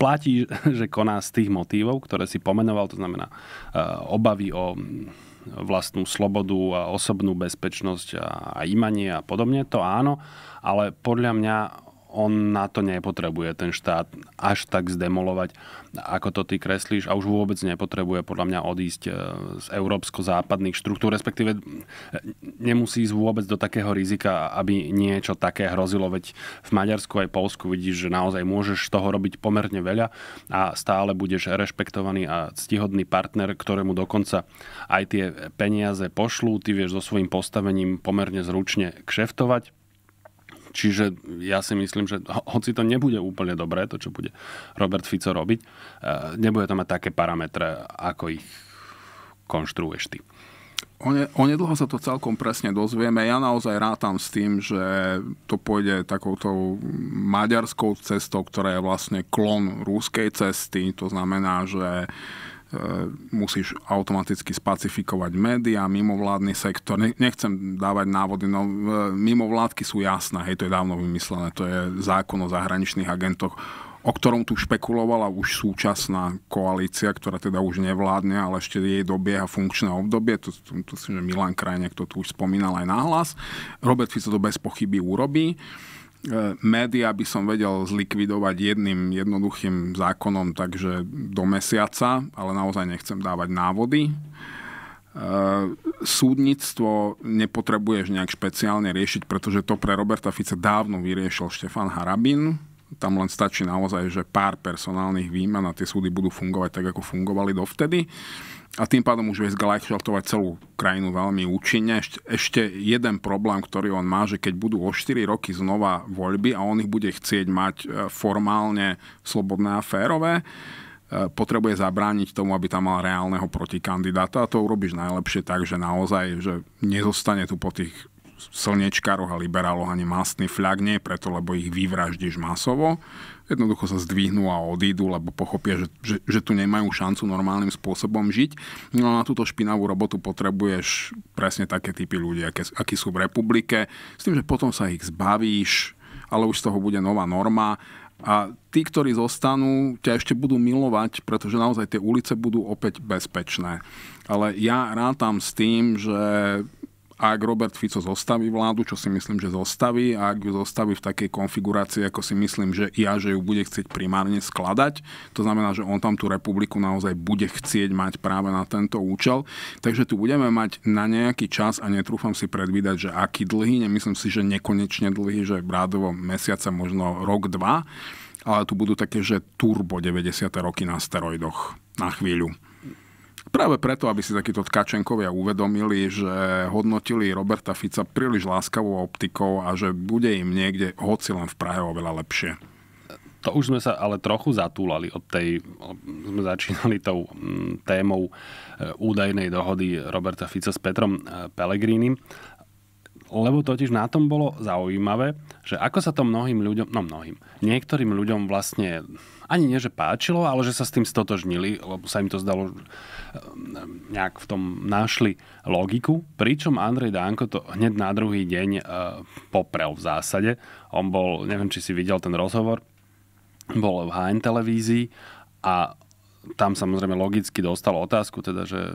platí, že koná z tých motívov, ktoré si pomenoval, to znamená obavy o vlastnú slobodu a osobnú bezpečnosť a imanie a podobne, to áno, ale podľa mňa on na to nepotrebuje ten štát až tak zdemolovať, ako to ty kreslíš a už vôbec nepotrebuje podľa mňa odísť e, z európsko-západných štruktúr, respektíve e, nemusí ísť vôbec do takého rizika, aby niečo také hrozilo, veď v Maďarsku aj Polsku vidíš, že naozaj môžeš toho robiť pomerne veľa a stále budeš rešpektovaný a ctihodný partner, ktorému dokonca aj tie peniaze pošlú, ty vieš so svojím postavením pomerne zručne kšeftovať Čiže ja si myslím, že hoci to nebude úplne dobré, to čo bude Robert Fico robiť, eh, nebude to mať také parametre, ako ich konštruuješ ty. Onedlho sa to celkom presne dozvieme. Ja naozaj rátam s tým, že to pôjde takouto maďarskou cestou, ktorá je vlastne klon rúskej cesty. To znamená, že E, musíš automaticky spacifikovať médiá, mimovládny sektor. Nechcem dávať návody, no e, mimovládky sú jasné, hej, to je dávno vymyslené, to je zákon o zahraničných agentoch, o ktorom tu špekulovala už súčasná koalícia, ktorá teda už nevládne, ale ešte jej dobieha funkčné obdobie. To, to, to si, že Milan Krajniak to tu už spomínal aj nahlas. Robert Fico to bez pochyby urobí. Uh, E, média by som vedel zlikvidovať jedným jednoduchým zákonom, takže do mesiaca, ale naozaj nechcem dávať návody. E, súdnictvo nepotrebuješ nejak špeciálne riešiť, pretože to pre Roberta Fica dávno vyriešil Štefan Harabin. Tam len stačí naozaj, že pár personálnych výmen a tie súdy budú fungovať tak, ako fungovali dovtedy a tým pádom už vie zgalaxortovať celú krajinu veľmi účinne. Ešte, ešte jeden problém, ktorý on má, že keď budú o 4 roky znova voľby a on ich bude chcieť mať e, formálne slobodné a férové, e, potrebuje zabrániť tomu, aby tam mal reálneho protikandidáta a to urobíš najlepšie tak, že naozaj že nezostane tu po tých slnečkároch a liberáloch ani mastný fľak, nie preto, lebo ich vyvraždíš masovo, jednoducho sa zdvihnú a odídu, lebo pochopia, že, že, že tu nemajú šancu normálnym spôsobom žiť. No a na túto špinavú robotu potrebuješ presne také typy ľudí, aké, akí sú v republike, s tým, že potom sa ich zbavíš, ale už z toho bude nová norma a tí, ktorí zostanú, ťa ešte budú milovať, pretože naozaj tie ulice budú opäť bezpečné. Ale ja rátam s tým, že ak Robert Fico zostaví vládu, čo si myslím, že zostaví, a ak ju zostaví v takej konfigurácii, ako si myslím, že ja, že ju bude chcieť primárne skladať, to znamená, že on tam tú republiku naozaj bude chcieť mať práve na tento účel. Takže tu budeme mať na nejaký čas a netrúfam si predvídať, že aký dlhý, nemyslím si, že nekonečne dlhý, že rádovo mesiaca, možno rok, dva, ale tu budú také, že turbo 90. roky na steroidoch na chvíľu. Práve preto, aby si takíto tkačenkovia uvedomili, že hodnotili Roberta Fica príliš láskavou optikou a že bude im niekde, hoci len v Prahe, oveľa lepšie. To už sme sa ale trochu zatúlali od tej, sme začínali tou mm, témou e, údajnej dohody Roberta Fica s Petrom e, Pelegrínim lebo totiž na tom bolo zaujímavé, že ako sa to mnohým ľuďom, no mnohým, niektorým ľuďom vlastne ani nie, že páčilo, ale že sa s tým stotožnili, lebo sa im to zdalo, ehm, nejak v tom našli logiku. Pričom Andrej Danko to hneď na druhý deň e, poprel v zásade. On bol, neviem, či si videl ten rozhovor, bol v HN televízii a tam samozrejme logicky dostal otázku, teda, že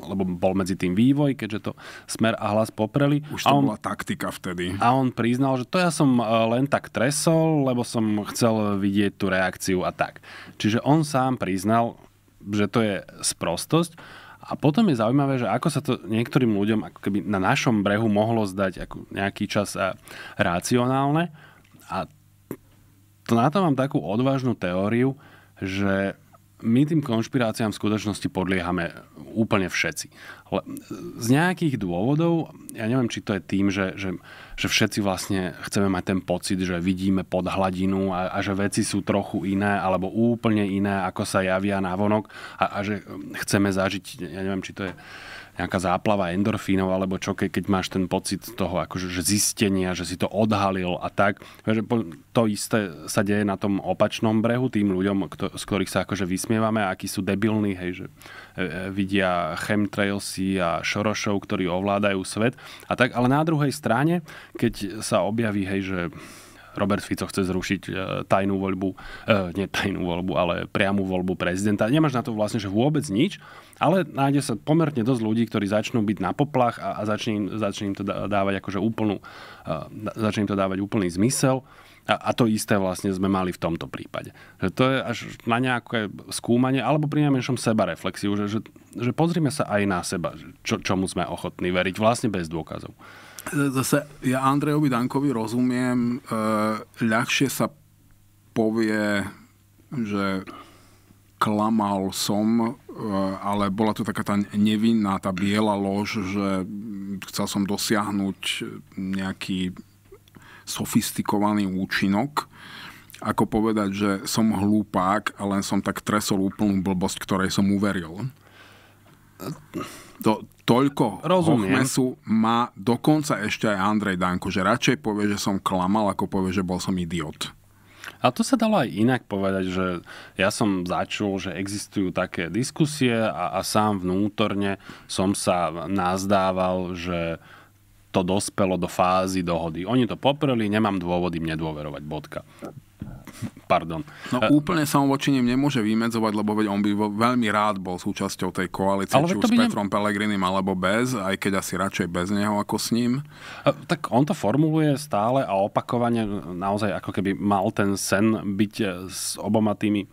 lebo bol medzi tým vývoj, keďže to Smer a Hlas popreli. Už to a on, bola taktika vtedy. A on priznal, že to ja som e, len tak tresol, lebo som chcel vidieť tú reakciu a tak. Čiže on sám priznal, že to je sprostosť. A potom je zaujímavé, že ako sa to niektorým ľuďom ako keby na našom brehu mohlo zdať ako nejaký čas e, racionálne. A to na to mám takú odvážnu teóriu, že my tým konšpiráciám v skutočnosti podliehame úplne všetci. Ale z nejakých dôvodov, ja neviem, či to je tým, že, že, že všetci vlastne chceme mať ten pocit, že vidíme pod hladinu a, a že veci sú trochu iné alebo úplne iné, ako sa javia na vonok a, a že chceme zažiť, ja neviem, či to je nejaká záplava endorfínov alebo čo, keď máš ten pocit toho akože, že zistenia, že si to odhalil a tak. To isté sa deje na tom opačnom brehu tým ľuďom, kto, z ktorých sa akože vysmievame, akí sú debilní, hej, že e, e, vidia chemtrailsy a šorošov, ktorí ovládajú svet. A tak, ale na druhej strane, keď sa objaví, hej, že Robert Fico chce zrušiť e, tajnú voľbu, e, nie tajnú voľbu, ale priamu voľbu prezidenta. Nemáš na to vlastne že vôbec nič, ale nájde sa pomerne dosť ľudí, ktorí začnú byť na poplach a, a začne, im, začne im to dávať akože úplnú, uh, začne im to dávať úplný zmysel. A, a to isté vlastne sme mali v tomto prípade. Že to je až na nejaké skúmanie, alebo pri najmenšom sebareflexiu, že, že, že pozrime sa aj na seba, čo, čomu sme ochotní veriť, vlastne bez dôkazov. Zase ja Andrejovi Dankovi rozumiem, e, ľahšie sa povie, že klamal som, e, ale bola to taká tá nevinná, tá biela lož, že chcel som dosiahnuť nejaký sofistikovaný účinok, ako povedať, že som hlúpák a len som tak tresol úplnú blbosť, ktorej som uveril. To, toľko hochmesu má dokonca ešte aj Andrej Danko, že radšej povie, že som klamal, ako povie, že bol som idiot. A to sa dalo aj inak povedať, že ja som začul, že existujú také diskusie a, a sám vnútorne som sa nazdával, že to dospelo do fázy dohody. Oni to popreli, nemám dôvody im nedôverovať, bodka. Pardon. No uh, úplne sa on voči nim nemôže vymedzovať, lebo veď on by veľmi rád bol súčasťou tej koalície, či už s Petrom ne... Pelegrinim alebo bez, aj keď asi radšej bez neho ako s ním. Uh, tak on to formuluje stále a opakovane naozaj ako keby mal ten sen byť e, s oboma tými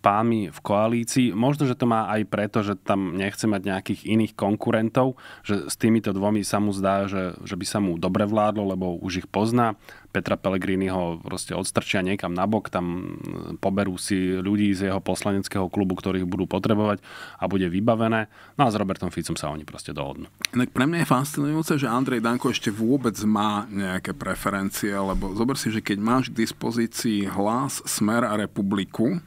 pámi v koalícii. Možno, že to má aj preto, že tam nechce mať nejakých iných konkurentov, že s týmito dvomi sa mu zdá, že, že by sa mu dobre vládlo, lebo už ich pozná. Petra Pellegrini ho proste odstrčia niekam nabok, tam mm, poberú si ľudí z jeho poslaneckého klubu, ktorých budú potrebovať a bude vybavené. No a s Robertom Ficom sa oni proste dohodnú. Inak pre mňa je fascinujúce, že Andrej Danko ešte vôbec má nejaké preferencie, lebo zober si, že keď máš k dispozícii hlas, smer a republiku,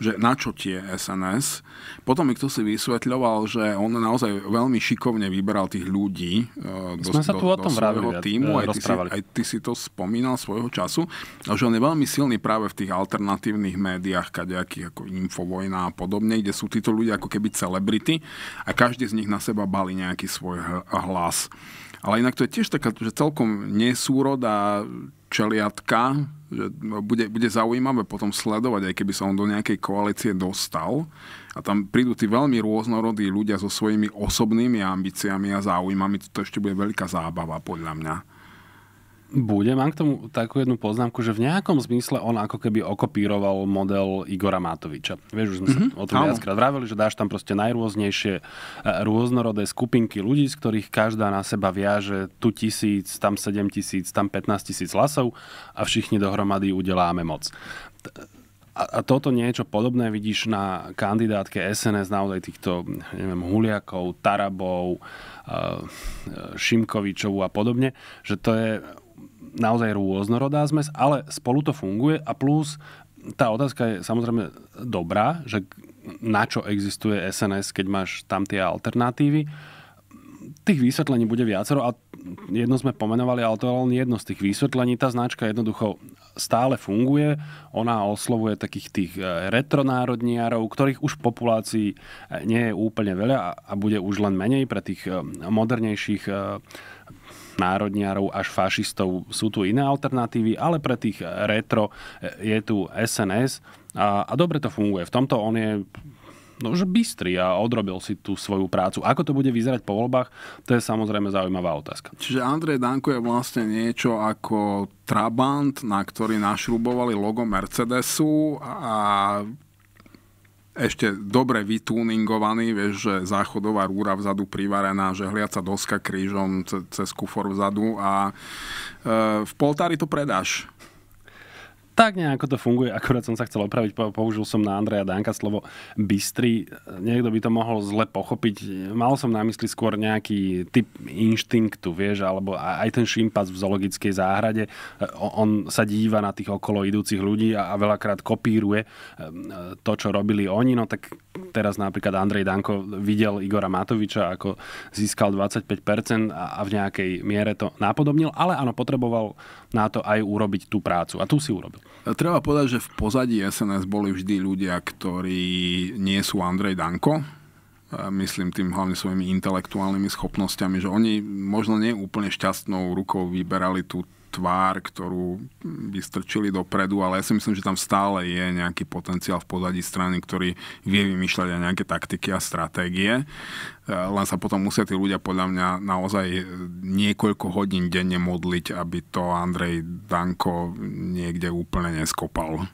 že na čo tie SNS. Potom mi kto si vysvetľoval, že on naozaj veľmi šikovne vyberal tých ľudí e, do, Sme sa tu do, o tom do svojho týmu. E, aj ty, si, aj ty si to spomínal svojho času. A že on je veľmi silný práve v tých alternatívnych médiách, kadejakých ako Infovojna a podobne, kde sú títo ľudia ako keby celebrity a každý z nich na seba bali nejaký svoj hlas. Ale inak to je tiež taká, že celkom nesúroda čeliatka, že bude, bude zaujímavé potom sledovať, aj keby sa on do nejakej koalície dostal. A tam prídu tí veľmi rôznorodí ľudia so svojimi osobnými ambíciami a záujmami. To ešte bude veľká zábava, podľa mňa. Bude, mám k tomu takú jednu poznámku, že v nejakom zmysle on ako keby okopíroval model Igora Matoviča. Vieš, už sme mm-hmm. sa mhm. o tom viackrát vravili, že dáš tam proste najrôznejšie e, rôznorodé skupinky ľudí, z ktorých každá na seba viaže tu tisíc, tam sedem tisíc, tam 15 tisíc hlasov a všichni dohromady udeláme moc. A, toto niečo podobné vidíš na kandidátke SNS naozaj týchto, neviem, Huliakov, Tarabov, e, e, Šimkovičov a podobne, že to je naozaj rôznorodá zmes, ale spolu to funguje a plus tá otázka je samozrejme dobrá, že na čo existuje SNS, keď máš tam tie alternatívy. Tých vysvetlení bude viacero a jedno sme pomenovali, ale to je len jedno z tých vysvetlení. Tá značka jednoducho stále funguje. Ona oslovuje takých tých e, retronárodniarov, ktorých už v populácii e, nie je úplne veľa a bude už len menej pre tých e, modernejších národniarov až fašistov sú tu iné alternatívy, ale pre tých retro e, je tu SNS a, a dobre to funguje. V tomto on je no, už bystrý a odrobil si tú svoju prácu. Ako to bude vyzerať po voľbách, to je samozrejme zaujímavá otázka. Čiže Andrej Danko je vlastne niečo ako Trabant, na ktorý našrubovali logo Mercedesu a ešte dobre vytuningovaný, vieš, že záchodová rúra vzadu privarená, že hliaca doska krížom cez kufor vzadu a e, v poltári to predáš tak nejako to funguje, akurát som sa chcel opraviť, použil som na Andreja Danka slovo bystri, niekto by to mohol zle pochopiť, mal som na mysli skôr nejaký typ inštinktu, vieš, alebo aj ten šimpas v zoologickej záhrade, on sa díva na tých okolo idúcich ľudí a veľakrát kopíruje e, e, to, čo robili oni, no tak teraz napríklad Andrej Danko videl Igora Matoviča, ako získal 25% a v nejakej miere to napodobnil, ale áno, potreboval na to aj urobiť tú prácu a tu si urobil. Treba povedať, že v pozadí SNS boli vždy ľudia, ktorí nie sú Andrej Danko, myslím tým hlavne svojimi intelektuálnymi schopnosťami, že oni možno nie úplne šťastnou rukou vyberali tú tvár, ktorú by strčili dopredu, ale ja si myslím, že tam stále je nejaký potenciál v pozadí strany, ktorý vie vymýšľať aj nejaké taktiky a stratégie. E, len sa potom musia tí ľudia podľa mňa naozaj niekoľko hodín denne modliť, aby to Andrej Danko niekde úplne neskopal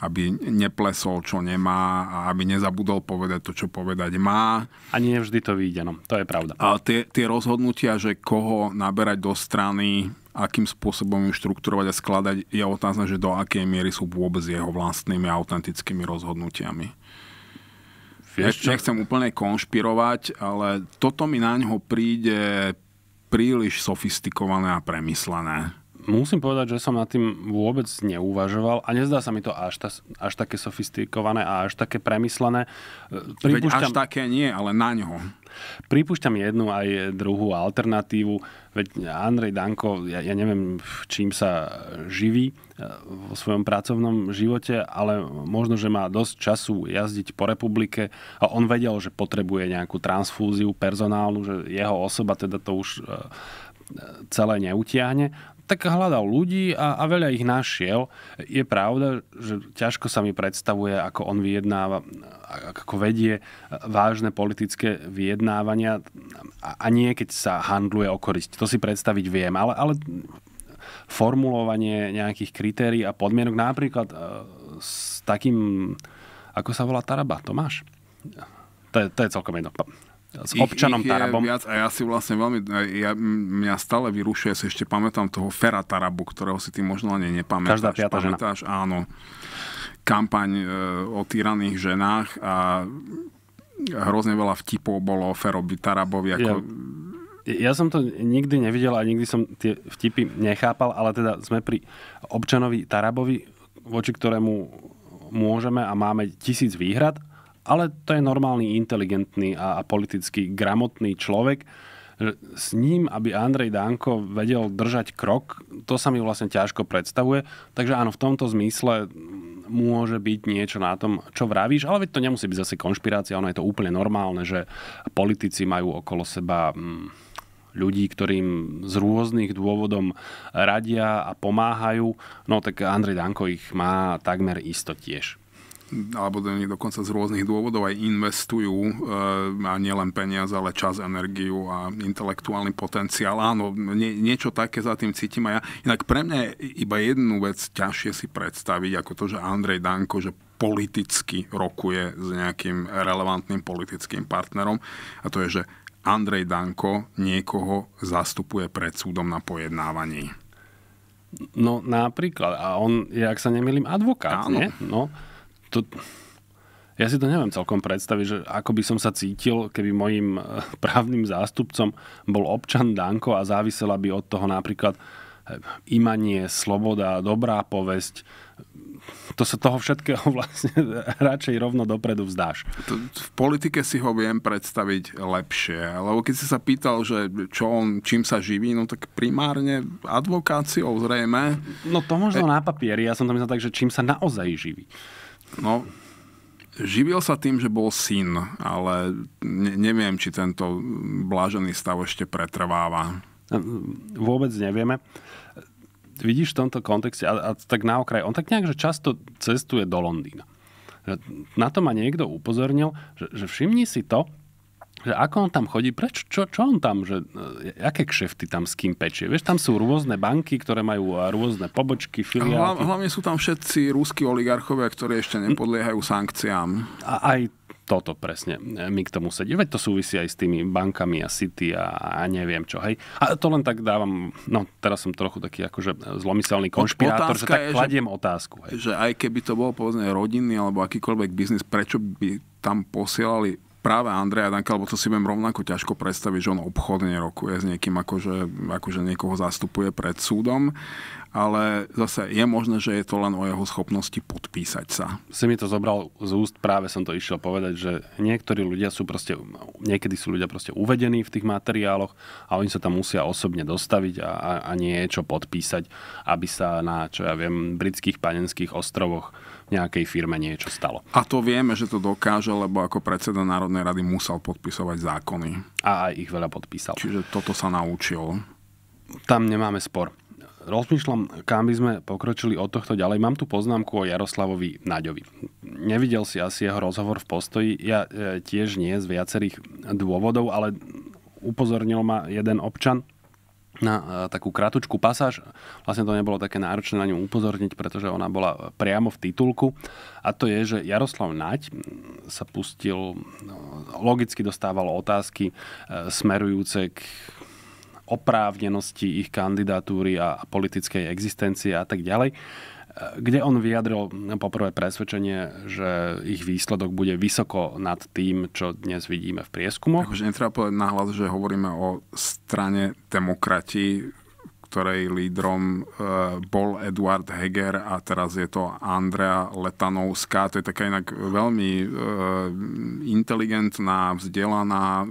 aby neplesol, čo nemá a aby nezabudol povedať to, čo povedať má. A nie vždy to vyjde, no. To je pravda. A tie, tie rozhodnutia, že koho naberať do strany, akým spôsobom ju štrukturovať a skladať, je otázna, že do akej miery sú vôbec jeho vlastnými autentickými rozhodnutiami. Vieš, ja nechcem úplne konšpirovať, ale toto mi na ňo príde príliš sofistikované a premyslené. Musím povedať, že som nad tým vôbec neuvažoval a nezdá sa mi to až, ta, až také sofistikované a až také premyslené. Pripúšťam, Veď až také nie, ale na ňo. Pripúšťam jednu aj druhú alternatívu. Veď e, Andrej Danko, ja, ja neviem, čím sa živí e, vo svojom pracovnom živote, ale možno, že má dosť času jazdiť po republike a on vedel, že potrebuje nejakú transfúziu personálnu, že jeho osoba teda to už e, celé neutiahne tak hľadal ľudí a, a veľa ich našiel. Je pravda, že ťažko sa mi predstavuje, ako on vyjednáva, ako vedie vážne politické vyjednávania a, a nie keď sa handluje o korist. To si predstaviť viem, ale, ale formulovanie nejakých kritérií a podmienok napríklad e, s takým, ako sa volá Taraba, Tomáš? To je, to je celkom jedno s ich, ich Tarabom. Viac a ja si vlastne veľmi, ja, mňa stále vyrušuje, si ešte pamätám toho Fera Tarabu, ktorého si ty možno ani nepamätáš. Každá piata pamätáš, žena. áno. Kampaň e, o týraných ženách a hrozne veľa vtipov bolo o Ferobi Tarabovi ako... Ja. Ja som to nikdy nevidel a nikdy som tie vtipy nechápal, ale teda sme pri občanovi Tarabovi, voči ktorému môžeme a máme tisíc výhrad ale to je normálny, inteligentný a, politicky gramotný človek. S ním, aby Andrej Danko vedel držať krok, to sa mi vlastne ťažko predstavuje. Takže áno, v tomto zmysle môže byť niečo na tom, čo vravíš, ale veď to nemusí byť zase konšpirácia, ono je to úplne normálne, že politici majú okolo seba mm, ľudí, ktorým z rôznych dôvodom radia a pomáhajú, no tak Andrej Danko ich má takmer isto tiež alebo do nich dokonca z rôznych dôvodov aj investujú e, a nielen peniaze, ale čas, energiu a intelektuálny potenciál. Áno, nie, niečo také za tým cítim aj ja. Inak pre mňa je iba jednu vec ťažšie si predstaviť, ako to, že Andrej Danko, že politicky rokuje s nejakým relevantným politickým partnerom a to je, že Andrej Danko niekoho zastupuje pred súdom na pojednávaní. No napríklad, a on je, ak sa nemýlim, advokát, Áno. nie? No to, ja si to neviem celkom predstaviť, že ako by som sa cítil, keby mojim eh, právnym zástupcom bol občan Danko a závisela by od toho napríklad eh, imanie, sloboda, dobrá povesť. To sa toho všetkého vlastne radšej rovno dopredu vzdáš. V politike si ho viem predstaviť lepšie, lebo keď si sa pýtal, že čo on, čím sa živí, no tak primárne advokáciou zrejme. No to možno e... na papieri, ja som tam myslel tak, že čím sa naozaj živí. No, živil sa tým, že bol syn, ale ne, neviem, či tento blážený stav ešte pretrváva. Vôbec nevieme vidíš v tomto kontexte, a, a tak na okraj, on tak nejak, že často cestuje do Londýna. na to ma niekto upozornil, že, že všimni si to, že ako on tam chodí, prečo, čo, čo on tam, že eh, aké kšefty tam s kým pečie. Vieš, tam sú rôzne banky, ktoré majú eh, rôzne pobočky, filiálky. Hla, hlavne sú tam všetci rúskí oligarchovia, ktorí ešte nepodliehajú sankciám. A aj toto presne eh, mi k tomu sedí. Veď to súvisí aj s tými bankami a City a, a neviem čo. Hej. A to len tak dávam, no teraz som trochu taký akože zlomyselný konšpirátor, Otázka že tak je, kladiem že, otázku. Hej. Že aj keby to bolo povedzme rodinný alebo akýkoľvek biznis, prečo by tam posielali práve Andreja Danka, lebo to si viem rovnako ťažko predstaviť, že on obchodne rokuje s niekým, akože, akože niekoho zastupuje pred súdom, ale zase je možné, že je to len o jeho schopnosti podpísať sa. Si mi to zobral z úst, práve som to išiel povedať, že niektorí ľudia sú proste, niekedy sú ľudia proste uvedení v tých materiáloch a oni sa tam musia osobne dostaviť a, a, a niečo podpísať, aby sa na, čo ja viem, britských panenských ostrovoch nejakej firme niečo stalo. A to vieme, že to dokáže, lebo ako predseda Národnej rady musel podpisovať zákony. A aj ich veľa podpísal. Čiže toto sa naučil. Tam nemáme spor. Rozmýšľam, kam by sme pokročili od tohto ďalej. Mám tu poznámku o Jaroslavovi Naďovi. Nevidel si asi jeho rozhovor v postoji. Ja e, tiež nie z viacerých dôvodov, ale upozornil ma jeden občan, na e, takú kratučku pasáž. Vlastne to nebolo také náročné na ňu upozorniť, pretože ona bola priamo v titulku. A to je, že Jaroslav Naď sa pustil, no, logicky dostával otázky e, smerujúce k oprávnenosti ich kandidatúry a politickej existencie a tak ďalej kde on vyjadril poprvé presvedčenie, že ich výsledok bude vysoko nad tým, čo dnes vidíme v prieskumoch. Akože netreba povedať nahlas, že hovoríme o strane demokrati, ktorej lídrom e, bol Eduard Heger a teraz je to Andrea Letanovská. To je taká inak veľmi e, inteligentná, vzdelaná, e,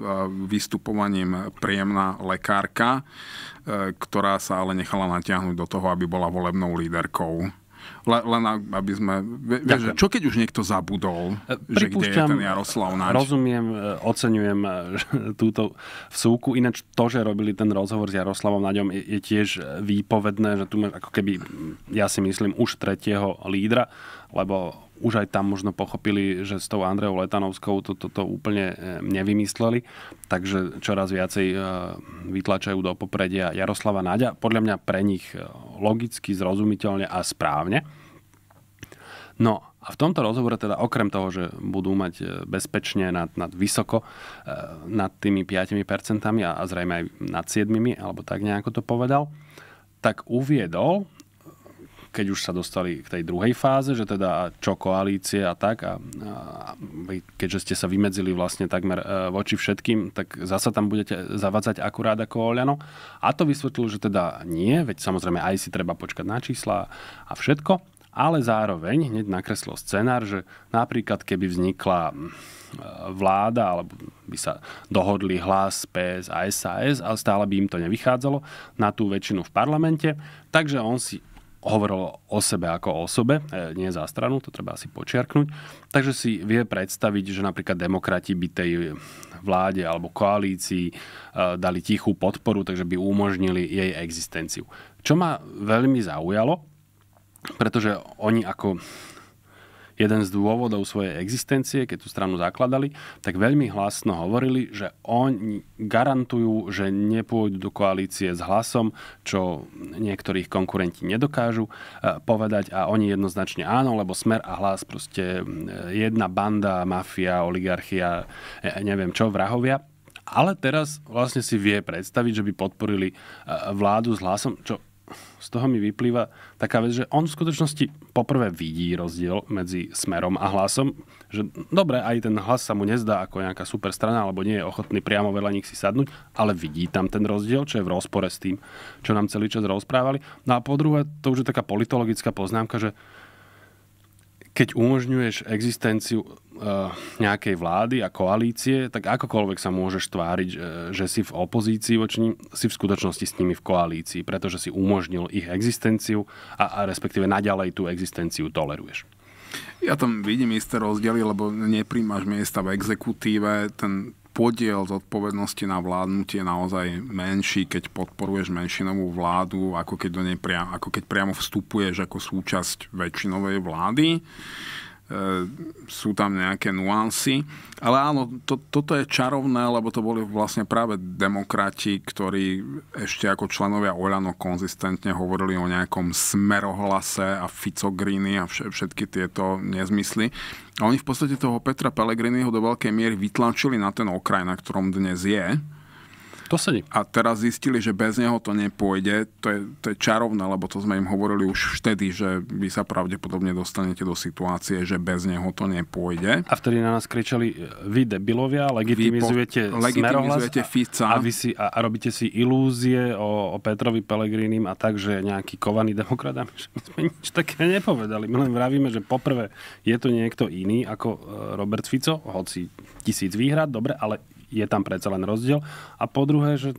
vystupovaním príjemná lekárka, ktorá sa ale nechala natiahnuť do toho, aby bola volebnou líderkou. Le, len aby sme... Vieš, čo keď už niekto zabudol, že kde je ten Jaroslav Naď? Rozumiem, e, oceňujem e, túto vsúku. Ináč to, že robili ten rozhovor s Jaroslavom Naďom, je, je tiež výpovedné, že tu ako keby, ja si myslím, už tretieho lídra, lebo už aj tam možno pochopili, že s tou Andreou Letanovskou toto to, to úplne eh, nevymysleli, takže čoraz viacej eh, vytlačajú do popredia Jaroslava Náďa, podľa mňa pre nich eh, logicky, zrozumiteľne a správne. No a v tomto rozhovore teda okrem toho, že budú mať bezpečne nad, nad vysoko, nad tými 5% a, a zrejme aj nad 7%, alebo tak nejako to povedal, tak uviedol, keď už sa dostali k tej druhej fáze, že teda čo koalície a tak, a, a vy, keďže ste sa vymedzili vlastne takmer e, voči všetkým, tak zasa tam budete zavadzať akurát ako Oliano. A to vysvetlil, že teda nie, veď samozrejme aj si treba počkať na čísla a všetko, ale zároveň hneď nakreslo scenár, že napríklad keby vznikla e, vláda, alebo by sa dohodli hlas, PS a SAS, ale stále by im to nevychádzalo na tú väčšinu v parlamente. Takže on si hovoril o sebe ako o osobe, e, nie za stranu, to treba asi počiarknúť. Takže si vie predstaviť, že napríklad demokrati by tej vláde alebo koalícii e, dali tichú podporu, takže by umožnili jej existenciu. Čo ma veľmi zaujalo, pretože oni ako jeden z dôvodov svojej existencie, keď tú stranu zakladali, tak veľmi hlasno hovorili, že oni garantujú, že nepôjdu do koalície s hlasom, čo niektorých konkurenti nedokážu e, povedať a oni jednoznačne áno, lebo smer a hlas proste e, jedna banda, mafia, oligarchia, e, neviem čo, vrahovia. Ale teraz vlastne si vie predstaviť, že by podporili vládu s hlasom, čo z toho mi vyplýva taká vec, že on v skutočnosti poprvé vidí rozdiel medzi smerom a hlasom, že dobre, aj ten hlas sa mu nezdá ako nejaká super strana, alebo nie je ochotný priamo vedľa nich si sadnúť, ale vidí tam ten rozdiel, čo je v rozpore s tým, čo nám celý čas rozprávali. No a po druhé, to už je taká politologická poznámka, že keď umožňuješ existenciu eh, nejakej vlády a koalície, tak akokoľvek sa môžeš tváriť, že si v opozícii voči ním, si v skutočnosti s nimi v koalícii, pretože si umožnil ich existenciu a, a respektíve naďalej tú existenciu toleruješ. Ja tam vidím isté rozdiely, lebo nepríjmaš miesta v exekutíve, ten, podiel zodpovednosti na vládnutie je naozaj menší, keď podporuješ menšinovú vládu, ako keď, do nej priamo, ako keď priamo vstupuješ ako súčasť väčšinovej vlády. Ehm, sú tam nejaké nuancy. Ale áno, to, toto je čarovné, lebo to boli vlastne práve demokrati, ktorí ešte ako členovia Oľano konzistentne hovorili o nejakom smerohlase a ficogríny a všetky tieto nezmysly. A oni v podstate toho Petra Pellegriniho do veľkej miery vytlačili na ten okraj, na ktorom dnes je to sa ne... A teraz zistili, že bez neho to nepôjde. To je, to je čarovné, lebo to sme im hovorili už vtedy, že vy sa pravdepodobne dostanete do situácie, že bez neho to nepôjde. A vtedy na nás kričali, vy debilovia, legitimizujete, vy po... legitimizujete Fica. A, vy si, a, a robíte si ilúzie o, o Petrovi Pelegrínim a tak, že nejaký kovaný demokrat. My sme nič také nepovedali. My len vravíme, že poprvé je to niekto iný ako e, Robert Fico, hoci tisíc výhrad, dobre, ale je tam predsa len rozdiel. A po druhé, že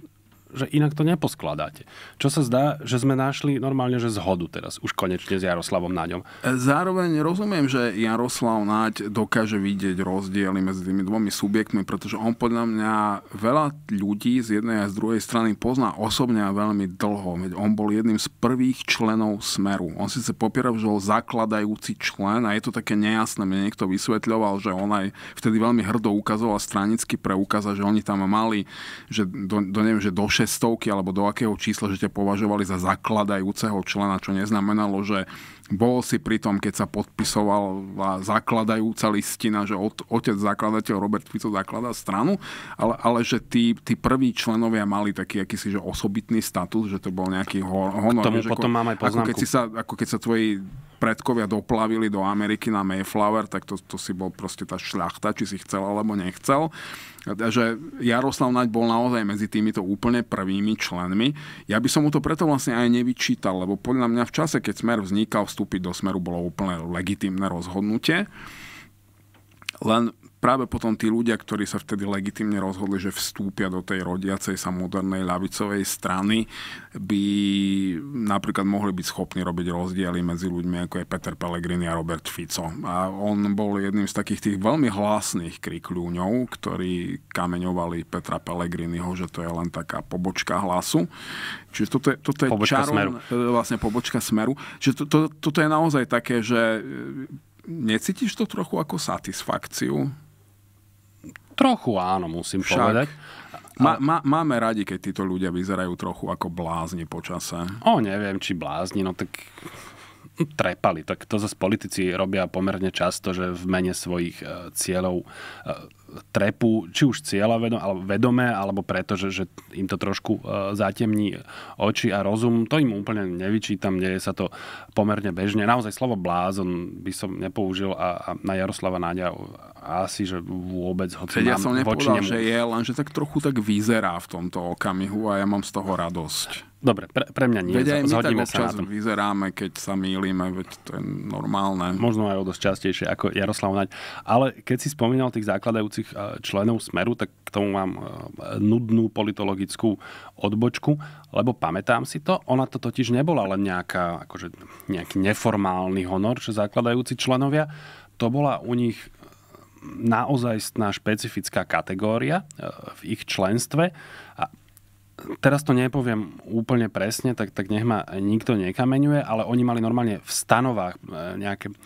že inak to neposkladáte. Čo sa zdá, že sme našli normálne, že zhodu teraz, už konečne s Jaroslavom Náďom. E, zároveň rozumiem, že Jaroslav Náď dokáže vidieť rozdiely medzi tými dvomi subjektmi, pretože on podľa mňa veľa ľudí z jednej a z druhej strany pozná osobne a veľmi dlho. Veď on bol jedným z prvých členov Smeru. On síce popieral, že bol zakladajúci člen a je to také nejasné. Mne niekto vysvetľoval, že on aj vtedy veľmi hrdo ukazoval stranicky preukaza, že oni tam mali, že do, do neviem, že do šestovky alebo do akého čísla, že ťa považovali za zakladajúceho člena, čo neznamenalo, že bol si pri tom, keď sa podpisovala zakladajúca listina, že otec zakladateľ Robert Fico zakladá stranu, ale, ale že tí, tí prví členovia mali taký akýsi že osobitný status, že to bol nejaký honor. K tomu že potom ako, mám poznámku. Ako keď, si sa, ako keď sa tvoji predkovia doplavili do Ameriky na Mayflower, tak to, to si bol proste tá šľachta, či si chcel alebo nechcel. Takže Jaroslav Naď bol naozaj medzi týmito úplne prvými členmi. Ja by som mu to preto vlastne aj nevyčítal, lebo podľa mňa v čase, keď Smer vznikal, vstúpiť do Smeru bolo úplne legitimné rozhodnutie. Len práve potom tí ľudia, ktorí sa vtedy legitimne rozhodli, že vstúpia do tej rodiacej sa modernej ľavicovej strany, by napríklad mohli byť schopní robiť rozdiely medzi ľuďmi, ako je Peter Pellegrini a Robert Fico. A on bol jedným z takých tých veľmi hlasných krikľúňov, ktorí kameňovali Petra Pellegriniho, že to je len taká pobočka hlasu. Čiže toto je, toto je pobočka čarom, smeru. E, vlastne pobočka smeru. Čiže to, to, toto je naozaj také, že e, necítiš to trochu ako satisfakciu? Trochu áno, musím Však. povedať. Ma, ma, máme radi, keď títo ľudia vyzerajú trochu ako blázni počase. O, neviem, či blázni, no tak trepali. Tak to zase politici robia pomerne často, že v mene svojich e, cieľov e, trepu, či už cieľa vedomé, alebo preto, že, že im to trošku e, zatemní oči a rozum. To im úplne nevyčítam, deje sa to pomerne bežne. Naozaj slovo blázon by som nepoužil a, a na Jaroslava Náďa asi, že vôbec ho ja som nepovedal, že je, len že tak trochu tak vyzerá v tomto okamihu a ja mám z toho radosť. Dobre, pre, pre mňa nie. Veď aj my tak občas vyzeráme, keď sa mýlime, veď to je normálne. Možno aj o dosť častejšie ako Jaroslav Naď. Ale keď si spomínal tých základajúcich eh, členov Smeru, tak k tomu mám eh, nudnú politologickú odbočku, lebo pamätám si to, ona to totiž nebola len nejaká, akože nejaký neformálny honor, že základajúci členovia, to bola u nich naozajstná špecifická kategória e, v ich členstve. A teraz to nepoviem úplne presne, tak, tak nech ma nikto nekameňuje, ale oni mali normálne v stanovách e, nejaké e,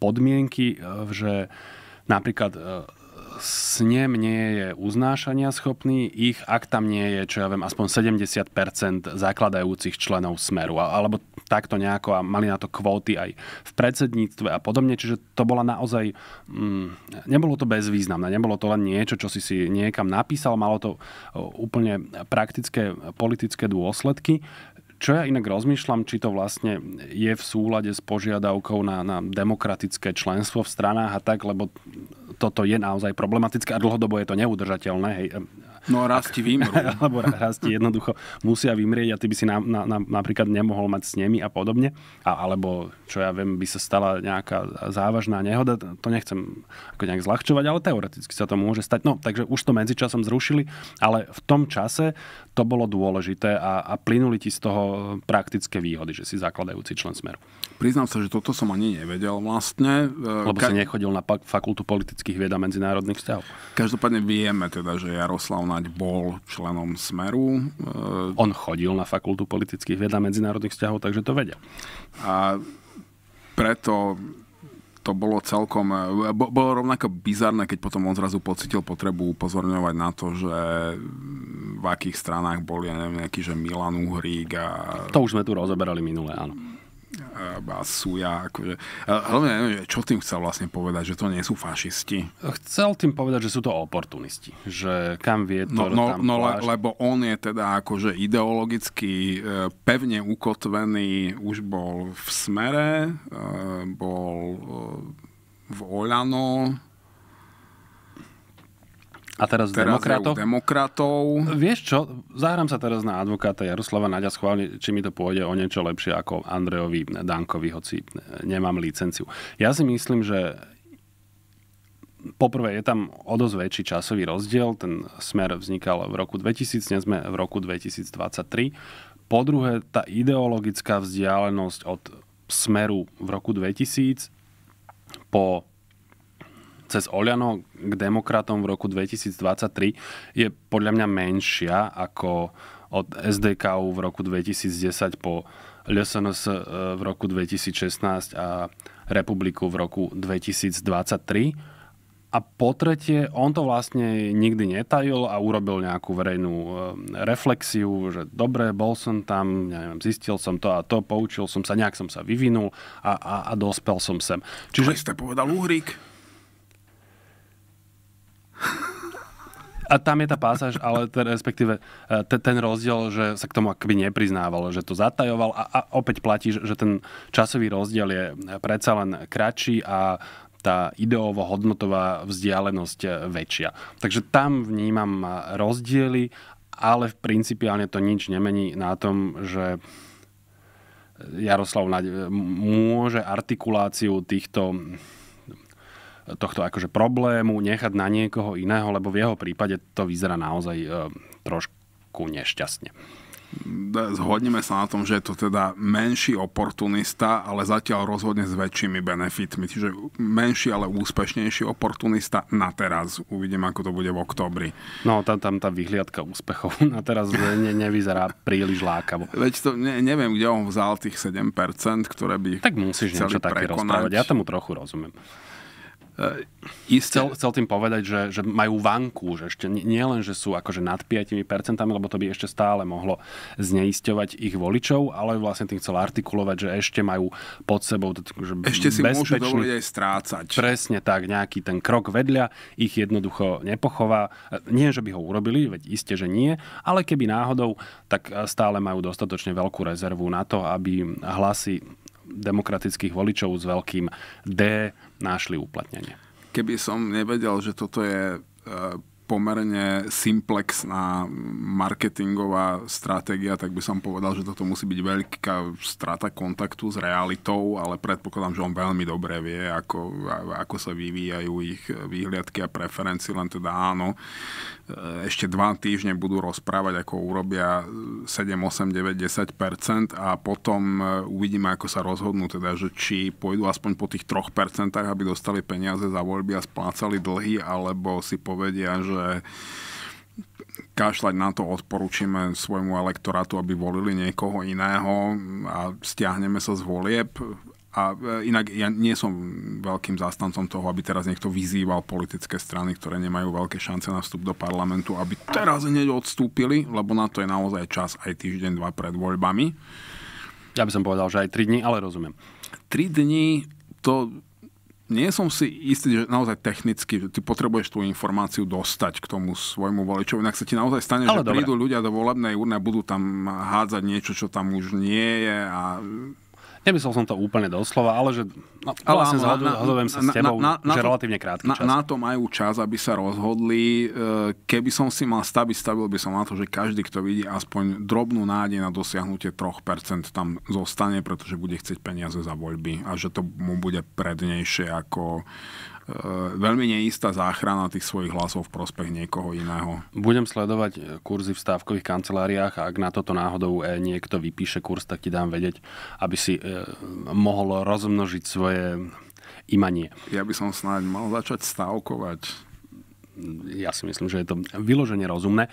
podmienky, že napríklad snem nie je uznášania schopný, ich ak tam nie je, čo ja viem, aspoň 70% zakladajúcich členov Smeru, alebo takto nejako a mali na to kvóty aj v predsedníctve a podobne. Čiže to bola naozaj... Mm, nebolo to bezvýznamné, nebolo to len niečo, čo si si niekam napísal, malo to e, úplne praktické politické dôsledky. Čo ja inak rozmýšľam, či to vlastne je v súlade s požiadavkou na, na demokratické členstvo v stranách a tak, lebo toto je naozaj problematické a dlhodobo je to neudržateľné. Hej, No raz ti vymrú. Alebo rasti jednoducho musia vymrieť a ty by si na, na, na, napríklad nemohol mať s nimi a podobne. A, alebo, čo ja viem, by sa stala nejaká závažná nehoda. To nechcem ako nejak zľahčovať, ale teoreticky sa to môže stať. No, takže už to medzičasom zrušili, ale v tom čase to bolo dôležité a, a plynuli ti z toho praktické výhody, že si zakladajúci člen Smeru. Priznám sa, že toto som ani nevedel vlastne. E, Lebo Ka- si nechodil na fakultu politických vied a medzinárodných vzťahov. Každopádne vieme teda, že Jaroslav Naď bol členom Smeru. E, on chodil na fakultu politických vied a medzinárodných vzťahov, takže to vedel. A preto to bolo celkom, e, bolo rovnako bizarné, keď potom on zrazu pocitil potrebu upozorňovať na to, že v akých stranách boli, ja neviem, nejaký, že Milan Uhrík a... To už sme tu rozoberali minule, áno a ja, Akože, hlavne neviem, čo tým chcel vlastne povedať, že to nie sú fašisti. Chcel tým povedať, že sú to oportunisti. Že kam vie to, no, no, tam no le, lebo on je teda akože ideologicky e, pevne ukotvený, už bol v smere, e, bol e, v Oľano, a teraz, teraz demokratov. demokratov. Vieš čo, zahrám sa teraz na advokáta Jaroslava Naďa schválne, či mi to pôjde o niečo lepšie ako Andrejovi Dankovi, hoci nemám licenciu. Ja si myslím, že poprvé je tam o dosť väčší časový rozdiel. Ten smer vznikal v roku 2000, dnes sme v roku 2023. Po druhé, tá ideologická vzdialenosť od smeru v roku 2000 po cez Oliano k demokratom v roku 2023 je podľa mňa menšia ako od SDKU v roku 2010 po LSNS e, v roku 2016 a republiku v roku 2023. A po tretie, on to vlastne nikdy netajil a urobil nejakú verejnú e, reflexiu, že dobre, bol som tam, neviem, zistil som to a to, poučil som sa, nejak som sa vyvinul a, a, a dospel som sem. Čiže... To ste povedal Uhrík. A tam je tá pásaž, ale t- respektíve e, t- ten rozdiel, že sa k tomu akoby nepriznával, že to zatajoval a, a opäť platí, že ten časový rozdiel je e, predsa len kratší a tá ideovo-hodnotová vzdialenosť e, väčšia. Takže tam vnímam rozdiely, ale v principiálne to nič nemení na tom, že Jaroslav Naď môže artikuláciu týchto tohto akože problému nechať na niekoho iného, lebo v jeho prípade to vyzerá naozaj e, trošku nešťastne. Zhodneme sa na tom, že je to teda menší oportunista, ale zatiaľ rozhodne s väčšími benefitmi. Čiže menší, ale úspešnejší oportunista na teraz. Uvidím, ako to bude v oktobri. No, tam, tam tá vyhliadka úspechov na teraz ne, nevyzerá príliš lákavo. Veď to ne, neviem, kde on vzal tých 7%, ktoré by Tak musíš niečo také rozprávať. Ja tomu trochu rozumiem. Ehm, I chcel, chcel tým povedať, že, že majú vanku, že ešte nie len, že sú akože nad 5%, lebo to by ešte stále mohlo zneisťovať ich voličov, ale vlastne tým chcel artikulovať, že ešte majú pod sebou že Ešte si môžu dovoliť aj strácať. Presne tak, nejaký ten krok vedľa ich jednoducho nepochová. Ehm, nie, že by ho urobili, veď iste, že nie, ale keby náhodou, tak ehm, stále majú dostatočne veľkú rezervu na to, aby hlasy demokratických voličov s veľkým D našli uplatnenie. Keby som nevedel, že toto je e, pomerne simplexná marketingová stratégia, tak by som povedal, že toto musí byť veľká strata kontaktu s realitou, ale predpokladám, že on veľmi dobre vie, ako, ako sa vyvíjajú ich výhliadky a preferencie, len teda áno, E, ešte dva týždne budú rozprávať, ako urobia 7, 8, 9, 10 a potom e, uvidíme, ako sa rozhodnú, teda, že či pôjdu aspoň po tých 3 aby dostali peniaze za voľby a splácali dlhy, alebo si povedia, že kašľať na to odporúčime svojmu elektorátu, aby volili niekoho iného a stiahneme sa z volieb. A e, inak ja nie som veľkým zástancom toho, aby teraz niekto vyzýval politické strany, ktoré nemajú veľké šance na vstup do parlamentu, aby teraz hneď odstúpili, lebo na to je naozaj čas aj týždeň, dva pred voľbami. Ja by som povedal, že aj 3 dní, ale rozumiem. Tri dní, to nie som si istý, že naozaj technicky že ty potrebuješ tú informáciu dostať k tomu svojmu voličovi. Inak sa ti naozaj stane, Ale že dobre. prídu ľudia do volebnej urny a budú tam hádzať niečo, čo tam už nie je a Nemyslel som to úplne doslova, ale že no, ale vlastne áno, zhodujem sa s tebou, na, na, že relatívne krátky na, čas. Na to majú čas, aby sa rozhodli. E, keby som si mal staviť, stavil by som na to, že každý, kto vidí aspoň drobnú nádej na dosiahnutie 3%, tam zostane, pretože bude chcieť peniaze za voľby a že to mu bude prednejšie ako, E, veľmi neistá záchrana tých svojich hlasov v prospech niekoho iného. Budem sledovať e, kurzy v stávkových kanceláriách a ak na toto náhodou e, niekto vypíše kurz, tak ti dám vedieť, aby si mohol rozmnožiť svoje imanie. Ja by som snáď mal začať stávkovať. Ja si myslím, že je to vyložene rozumné.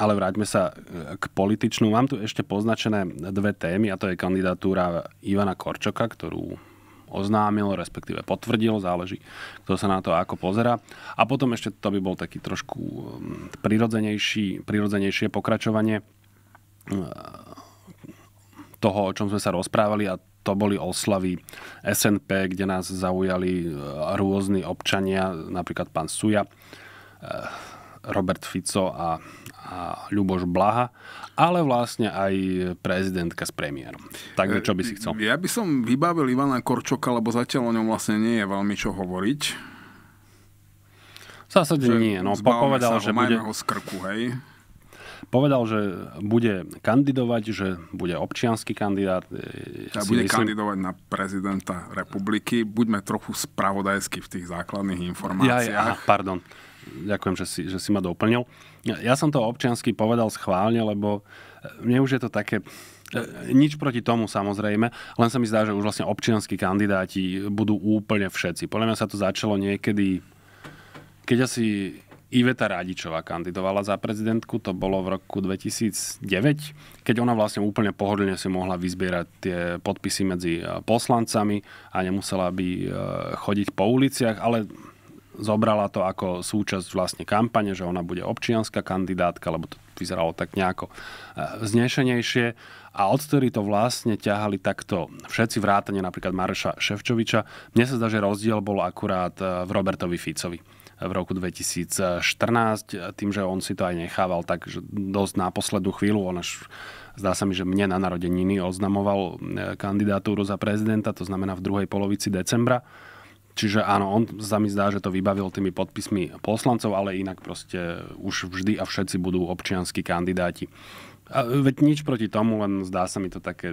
Ale vráťme sa k političnú. Mám tu ešte poznačené dve témy a to je kandidatúra Ivana Korčoka, ktorú oznámil, respektíve potvrdil, záleží, kto sa na to ako pozera. A potom ešte to by bol taký trošku mm, prirodzenejší, prirodzenejšie pokračovanie mm, toho, o čom sme sa rozprávali a to boli oslavy SNP, kde nás zaujali e, rôzni občania, napríklad pán Suja, e, Robert Fico a a Ľuboš Blaha, ale vlastne aj prezidentka s premiérom. Takže čo by si chcel? Ja by som vybavil Ivana Korčoka, lebo zatiaľ o ňom vlastne nie je veľmi čo hovoriť. V zásade že nie. No, povedal, sa, že bude... ho z krku, hej? Povedal, že bude kandidovať, že bude občianský kandidát. E, ja, ja teda bude myslím... kandidovať na prezidenta republiky. Buďme trochu spravodajsky v tých základných informáciách. Ja, ja, pardon. Ďakujem, že si, že si ma doplnil. Ja som to občiansky povedal schválne, lebo e, mne už je to také... E, nič proti tomu samozrejme, len sa mi zdá, že už vlastne občianskí kandidáti budú úplne všetci. Podľa mňa sa to začalo niekedy, keď asi Iveta Radičová kandidovala za prezidentku, to bolo v roku 2009, keď ona vlastne úplne pohodlne si mohla vyzbierať tie podpisy medzi e, poslancami a nemusela by chodiť po uliciach, ale zobrala to ako súčasť vlastne kampane, že ona bude občianská kandidátka, lebo to vyzeralo tak nejako eh, znešenejšie. A ktorý to vlastne ťahali takto všetci vrátane napríklad Marša Ševčoviča. Mne sa zdá, že rozdiel bol akurát eh, v Robertovi Ficovi eh, v roku 2014, tým, že on si to aj nechával tak dosť na poslednú chvíľu, on až zdá sa mi, že mne na narodeniny oznamoval kandidatúru za prezidenta, to znamená v druhej polovici decembra Čiže áno, on sa mi zdá, že to vybavil tými podpismi poslancov, ale inak proste už vždy a všetci budú občianskí kandidáti. A veď nič proti tomu, len zdá sa mi to také,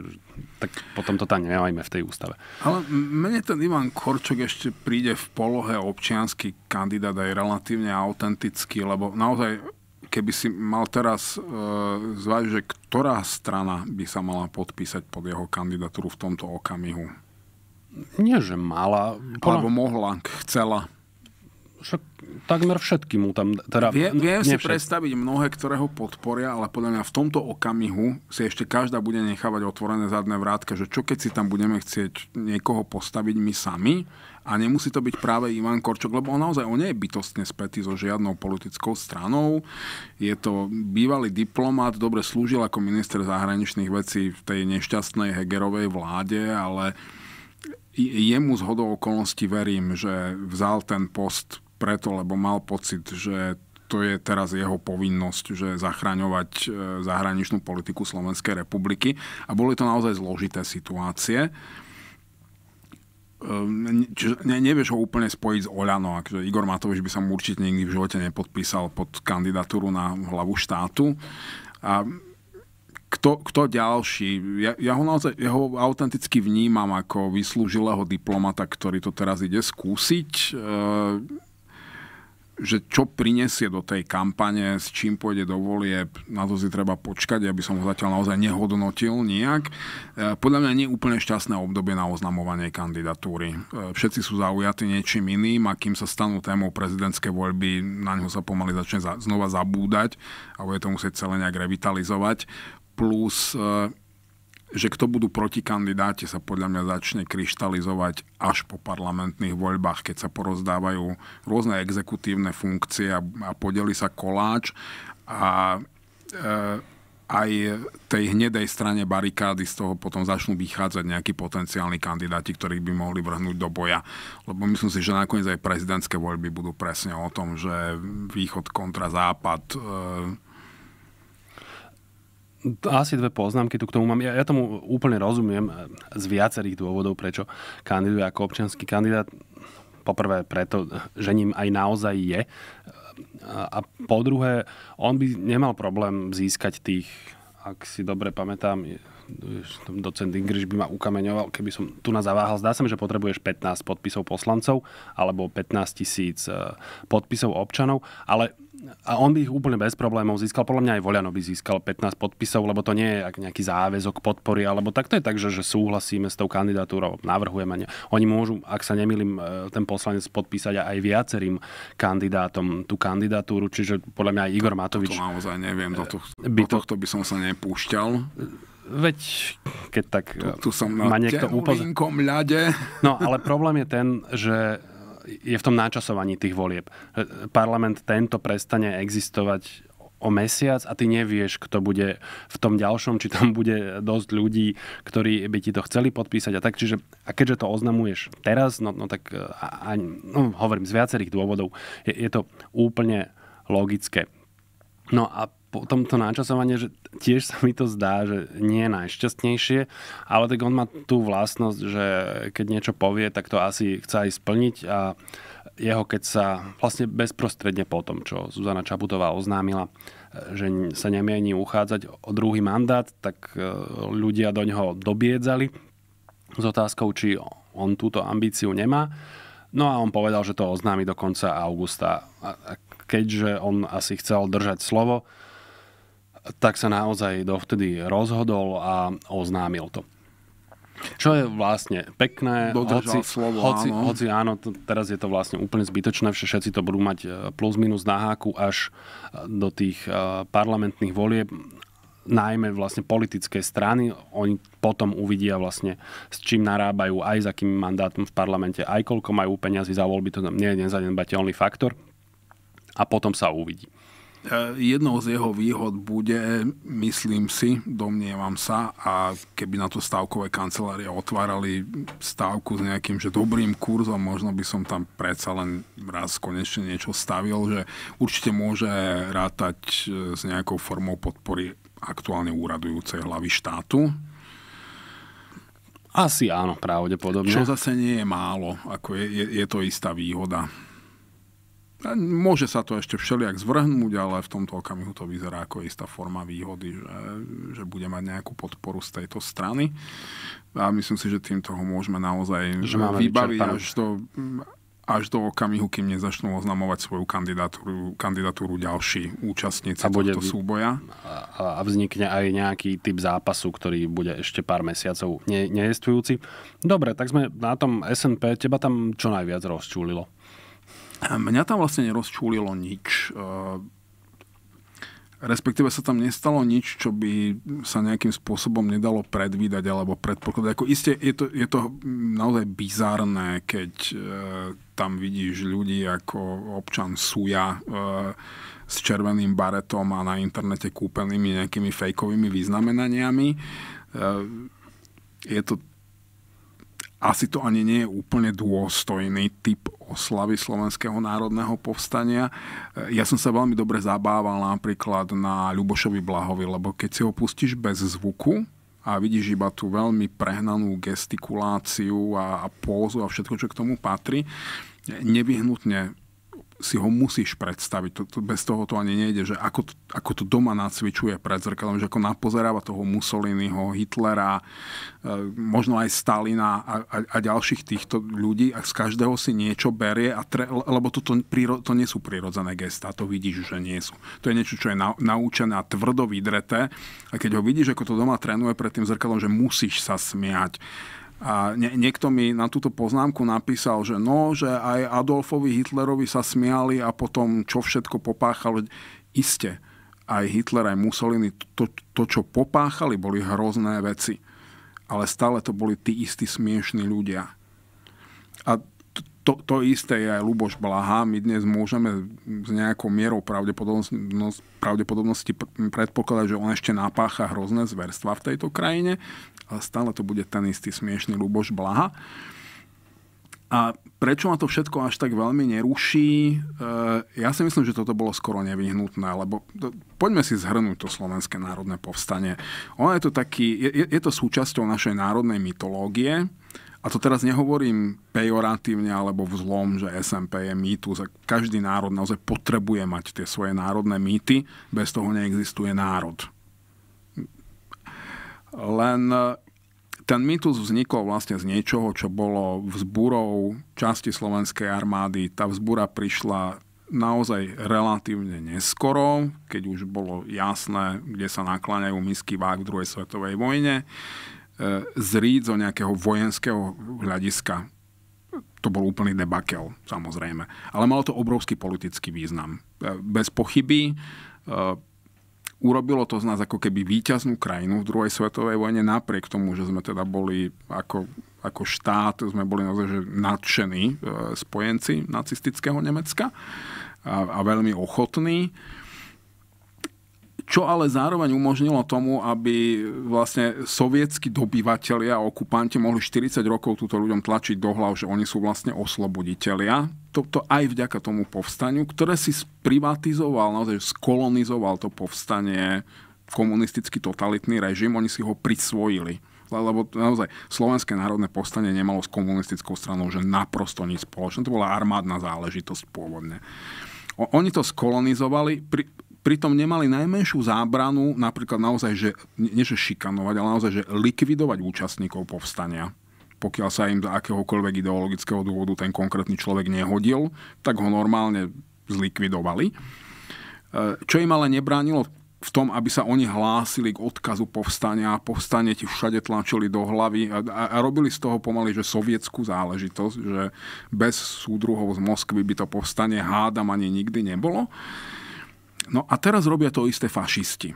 tak potom to tam nemajme v tej ústave. Ale mne ten Ivan Korčok ešte príde v polohe občiansky kandidát aj relatívne autentický, lebo naozaj, keby si mal teraz e, zvážiť, že ktorá strana by sa mala podpísať pod jeho kandidatúru v tomto okamihu, nie, že mala. Alebo mohla, chcela. Však takmer všetky mu tam... Teda, Vie, viem si predstaviť mnohé, ktoré ho podporia, ale podľa mňa v tomto okamihu si ešte každá bude nechávať otvorené zadné vrátka, že čo keď si tam budeme chcieť niekoho postaviť my sami a nemusí to byť práve Ivan Korčok, lebo on naozaj on nie je bytostne spätý so žiadnou politickou stranou. Je to bývalý diplomat, dobre slúžil ako minister zahraničných vecí v tej nešťastnej Hegerovej vláde, ale jemu z hodou okolností verím, že vzal ten post preto, lebo mal pocit, že to je teraz jeho povinnosť, že zachraňovať e, zahraničnú politiku Slovenskej republiky. A boli to naozaj zložité situácie. E, čiže ne, nevieš ho úplne spojiť s Oľano. Akže Igor Matovič by sa mu určite nikdy v živote nepodpísal pod kandidatúru na hlavu štátu. A kto, kto ďalší? Ja, ja, ho naozaj, ja ho autenticky vnímam ako vyslúžilého diplomata, ktorý to teraz ide skúsiť. E, že čo prinesie do tej kampane, s čím pôjde do volie, na to si treba počkať, aby som ho zatiaľ naozaj nehodnotil nejak. E, podľa mňa nie je úplne šťastné obdobie na oznamovanie kandidatúry. E, všetci sú zaujatí niečím iným a kým sa stanú témou prezidentské voľby, na ňo sa pomaly začne za, znova zabúdať a bude to musieť celé nejak revitalizovať plus e, že kto budú protikandidáti sa podľa mňa začne kryštalizovať až po parlamentných voľbách, keď sa porozdávajú rôzne exekutívne funkcie a, a podeli sa koláč a e, aj tej hnedej strane barikády z toho potom začnú vychádzať nejakí potenciálni kandidáti, ktorí by mohli vrhnúť do boja. Lebo myslím si, že nakoniec aj prezidentské voľby budú presne o tom, že východ kontra západ e, asi dve poznámky tu k tomu mám. Ja, ja tomu úplne rozumiem e, z viacerých dôvodov, prečo kandiduje ako občianský kandidát. Poprvé preto, že ním aj naozaj je. E, a po druhé, on by nemal problém získať tých, ak si dobre pamätám, docent Ingriš by ma ukameňoval, keby som tu na zaváhal. Zdá sa mi, že potrebuješ 15 podpisov poslancov alebo 15 tisíc e, podpisov občanov, ale a on by ich úplne bez problémov získal. Podľa mňa aj Voliano by získal 15 podpisov, lebo to nie je nejaký záväzok podpory, alebo tak to je tak, že, že súhlasíme s tou kandidatúrou, navrhujeme. Ne. Oni môžu, ak sa nemýlim, e, ten poslanec podpísať aj viacerým kandidátom tú kandidatúru, čiže podľa mňa aj Igor Matovič... To naozaj neviem, do, tohto, e, by to... do tohto by som sa nepúšťal. Veď, keď tak... Tu, tu som e, na ma niekto ľade. No, ale problém je ten, že je v tom načasovaní tých volieb. E, parlament tento prestane existovať o mesiac a ty nevieš, kto bude v tom ďalšom, či tam bude dosť ľudí, ktorí by ti to chceli podpísať a tak. Čiže, a keďže to oznamuješ teraz, no, no tak e, a, a, no, hovorím z viacerých dôvodov, je, je to úplne logické. No a potom to náčasovanie, že tiež sa mi to zdá, že nie je najšťastnejšie, ale tak on má tú vlastnosť, že keď niečo povie, tak to asi chce aj splniť a jeho, keď sa vlastne bezprostredne po tom, čo Zuzana Čaputová oznámila, že sa nemieni uchádzať o druhý mandát, tak e, ľudia do ňoho dobiedzali s otázkou, či on túto ambíciu nemá. No a on povedal, že to oznámi do konca augusta. A keďže on asi chcel držať slovo, tak sa naozaj dovtedy rozhodol a oznámil to. Čo je vlastne pekné, hoci, slovo, hoci, áno. hoci áno, teraz je to vlastne úplne zbytočné, všetci to budú mať e, plus minus na háku až e, do tých e, parlamentných volieb, najmä vlastne politické strany, oni potom uvidia vlastne s čím narábajú, aj s akým mandátom v parlamente, aj koľko majú peňazí za voľby, to nie je nezanedbateľný faktor a potom sa uvidí. E, jednou z jeho výhod bude, myslím si, domnievam sa, a keby na to stávkové kancelárie otvárali stávku s nejakým že dobrým kurzom, možno by som tam predsa len raz konečne niečo stavil, že určite môže rátať e, s nejakou formou podpory aktuálne úradujúcej hlavy štátu, asi áno, pravdepodobne. Čo zase nie je málo, ako je, je, je to istá výhoda. Môže sa to ešte všelijak zvrhnúť, ale v tomto okamihu to vyzerá ako istá forma výhody, že, že bude mať nejakú podporu z tejto strany. A myslím si, že týmto ho môžeme naozaj že vybaviť až do, až do okamihu, kým nezačnú oznamovať svoju kandidatúru, kandidatúru ďalší účastníci a bude, tohto súboja. A, vznikne aj nejaký typ zápasu, ktorý bude ešte pár mesiacov ne, neestujúci. Dobre, tak sme na tom SNP. Teba tam čo najviac rozčúlilo? Mňa tam vlastne nerozčúlilo nič. E, respektíve sa tam nestalo nič, čo by sa nejakým spôsobom nedalo predvídať alebo predpokladať. Ako isté, je to, je to naozaj bizarné, keď e, tam vidíš ľudí ako občan Suja e, s červeným baretom a na internete kúpenými nejakými fejkovými vyznamenaniami. E, je to asi to ani nie je úplne dôstojný typ oslavy Slovenského národného povstania. E, ja som sa veľmi dobre zabával napríklad na Ľubošovi Blahovi, lebo keď si ho pustíš bez zvuku, a vidíš iba tú veľmi prehnanú gestikuláciu a, a pózu a všetko, čo k tomu patrí, e, nevyhnutne si ho musíš predstaviť. To, to, bez toho to ani nejde, že ako to, ako to doma nacvičuje pred zrkadlom, že ako napozeráva toho Mussoliniho, Hitlera, e, možno aj Stalina a, a, a ďalších týchto ľudí a z každého si niečo berie, a tre, lebo to, to, to, to nie sú prirodzené gestá, to vidíš, že nie sú. To je niečo, čo je na, naučené a tvrdo vydreté a keď ho vidíš, ako to doma trénuje pred tým zrkadlom, že musíš sa smiať, a nie, niekto mi na túto poznámku napísal, že no, že aj Adolfovi Hitlerovi sa smiali a potom čo všetko popáchal. Iste, aj Hitler, aj Mussolini, to, to čo popáchali, boli hrozné veci. Ale stále to boli tí istí smiešní ľudia. A to, to isté je aj Luboš Blaha. My dnes môžeme s nejakou mierou pravdepodobnosti, pravdepodobnosti predpokladať, že on ešte napácha hrozné zverstva v tejto krajine ale stále to bude ten istý smiešný Luboš Blaha. A prečo ma to všetko až tak veľmi neruší? E, ja si myslím, že toto bolo skoro nevyhnutné, lebo to, poďme si zhrnúť to slovenské národné povstanie. Ono je to taký, je, je to súčasťou našej národnej mytológie, a to teraz nehovorím pejoratívne alebo v zlom, že SMP je mýtus. že každý národ naozaj potrebuje mať tie svoje národné mýty, bez toho neexistuje národ. Len e, ten mýtus vznikol vlastne z niečoho, čo bolo vzburou časti slovenskej armády. Tá vzbura prišla naozaj relatívne neskoro, keď už bolo jasné, kde sa nakláňajú misky vák v druhej svetovej vojne, e, zríť zo nejakého vojenského hľadiska. To bol úplný debakel, samozrejme. Ale malo to obrovský politický význam. E, bez pochyby urobilo to z nás ako keby výťaznú krajinu v druhej svetovej vojne, napriek tomu, že sme teda boli ako, ako štát, sme boli naozaj že nadšení e, spojenci nacistického Nemecka a, a veľmi ochotní čo ale zároveň umožnilo tomu, aby vlastne sovietskí dobyvatelia a okupanti mohli 40 rokov túto ľuďom tlačiť do hlav, že oni sú vlastne osloboditeľia. Toto aj vďaka tomu povstaniu, ktoré si privatizoval, naozaj skolonizoval to povstanie komunistický totalitný režim, oni si ho prisvojili lebo naozaj Slovenské národné povstanie nemalo s komunistickou stranou že naprosto nič spoločné. To bola armádna záležitosť pôvodne. oni to skolonizovali, pri, pritom nemali najmenšiu zábranu, napríklad naozaj, že, nie že šikanovať, ale naozaj, že likvidovať účastníkov povstania pokiaľ sa im do akéhokoľvek ideologického dôvodu ten konkrétny človek nehodil, tak ho normálne zlikvidovali. E, čo im ale nebránilo v tom, aby sa oni hlásili k odkazu povstania a povstanie ti všade tlačili do hlavy a, a, a robili z toho pomaly, že sovietskú záležitosť, že bez súdruhov z Moskvy by to povstanie hádam ani nikdy nebolo. Uh, No a teraz robia to isté fašisti.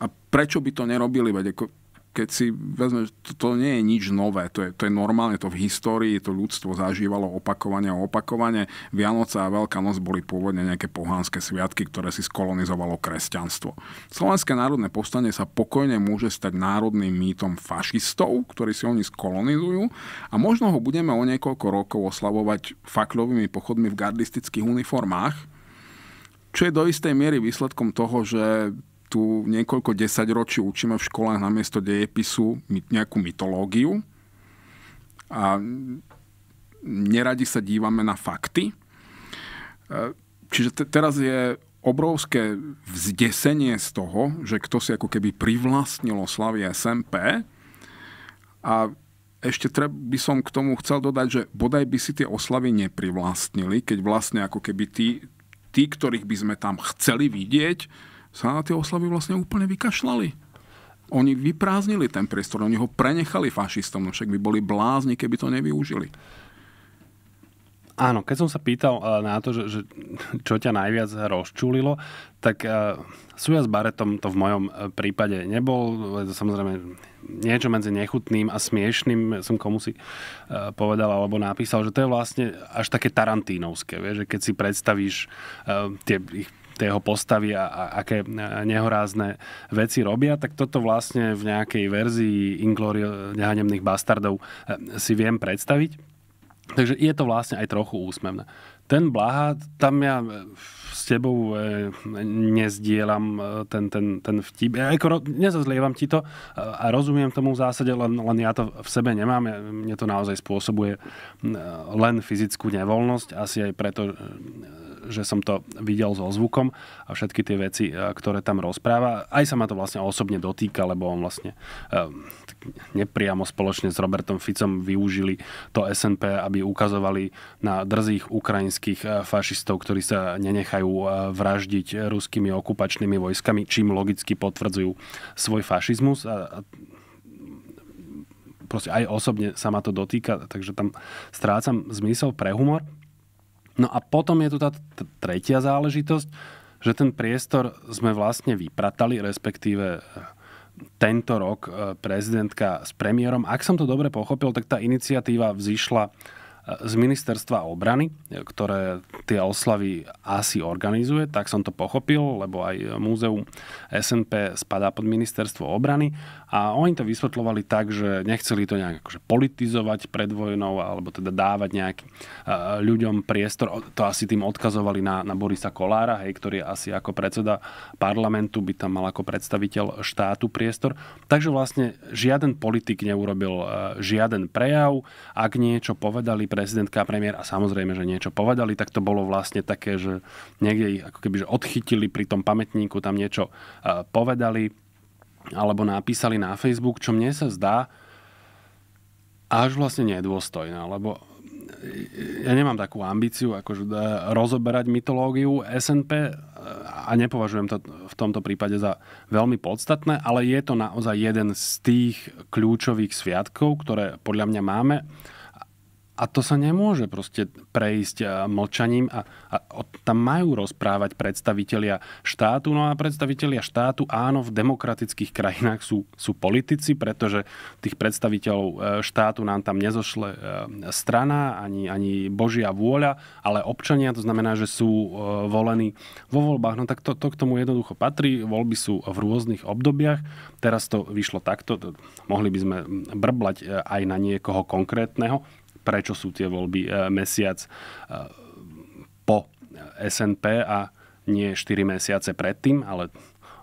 A prečo by to nerobili? Veď ako, keď si vezme, to, to nie je nič nové, to je, to je normálne, to v histórii, to ľudstvo zažívalo opakovane a opakovane. Vianoce a Veľká noc boli pôvodne nejaké pohánske sviatky, ktoré si skolonizovalo kresťanstvo. Slovenské národné povstanie sa pokojne môže stať národným mýtom fašistov, ktorí si oni skolonizujú a možno ho budeme o niekoľko rokov oslavovať fakľovými pochodmi v gardistických uniformách, čo je do istej miery výsledkom toho, že tu niekoľko desaťročí učíme v školách miesto dejepisu nejakú mytológiu a neradi sa dívame na fakty. E, čiže te, teraz je obrovské vzdesenie z toho, že kto si ako keby privlastnilo slavy SMP a ešte treb, by som k tomu chcel dodať, že bodaj by si tie oslavy neprivlastnili, keď vlastne ako keby tí, tí, ktorých by sme tam chceli vidieť, sa na tie oslavy vlastne úplne vykašľali. Oni vyprázdnili ten priestor, oni ho prenechali fašistom, no však by boli blázni, keby to nevyužili. Áno, keď som sa pýtal eh, na to, že, že čo ťa najviac rozčulilo, tak uh, eh, súja s baretom to v mojom eh, prípade nebol. Samozrejme, niečo medzi nechutným a smiešným som komu si uh, povedal alebo napísal, že to je vlastne až také tarantínovské, vieš, že keď si predstavíš uh, tie ich tie jeho postavy a, a aké nehorázne veci robia, tak toto vlastne v nejakej verzii Inglorio nehanemných bastardov si viem predstaviť. Takže je to vlastne aj trochu úsmevné. Ten Blaha, tam ja e, s tebou e, nezdielam e, ten, ten, ten vtip. Ja ako nezazlievam ti to a rozumiem tomu v zásade, len, len ja to v sebe nemám. Mne to naozaj spôsobuje len fyzickú nevoľnosť, asi aj preto, že som to videl so zvukom a všetky tie veci, e, ktoré tam rozpráva. Aj sa ma to vlastne osobne dotýka, lebo on vlastne e, nepriamo spoločne s Robertom Ficom využili to SNP, aby ukazovali na drzých ukrajinských e, fašistov, ktorí sa nenechajú vraždiť ruskými okupačnými vojskami, čím logicky potvrdzujú svoj fašizmus proste aj osobne sa ma to dotýka, takže tam strácam zmysel pre humor. No a potom je tu tá tretia záležitosť, že ten priestor sme vlastne vypratali, respektíve e, tento rok e, prezidentka s premiérom. Ak som to dobre pochopil, tak tá iniciatíva vzýšla z ministerstva obrany, ktoré tie oslavy asi organizuje, tak som to pochopil, lebo aj múzeum SNP spadá pod ministerstvo obrany a oni to vysvetľovali tak, že nechceli to nejak akože politizovať pred vojnou alebo teda dávať nejaký e, ľuďom priestor. To asi tým odkazovali na, na Borisa Kolára, hej, ktorý asi ako predseda parlamentu by tam mal ako predstaviteľ štátu priestor. Takže vlastne žiaden politik neurobil e, žiaden prejav. Ak niečo povedali prezidentka a premiér a samozrejme, že niečo povedali, tak to bolo vlastne také, že niekde ich ako keby že odchytili pri tom pamätníku, tam niečo e, povedali alebo napísali na Facebook, čo mne sa zdá až vlastne nedôstojné, lebo e, ja nemám takú ambíciu akože e, rozoberať mytológiu SNP a nepovažujem to v tomto prípade za veľmi podstatné, ale je to naozaj jeden z tých kľúčových sviatkov, ktoré podľa mňa máme a to sa nemôže proste prejsť eh, mlčaním a, a tam majú rozprávať predstavitelia štátu. No a predstavitelia štátu, áno, v demokratických krajinách sú, sú politici, pretože tých predstaviteľov eh, štátu nám tam nezošle eh, strana, ani, ani Božia vôľa, ale občania, to znamená, že sú volení vo voľbách. No tak to, to k tomu jednoducho patrí. Voľby sú v rôznych obdobiach. Teraz to vyšlo takto. Mohli by sme hm, brblať aj na niekoho konkrétneho prečo sú tie voľby e, mesiac e, po SNP a nie 4 mesiace predtým, ale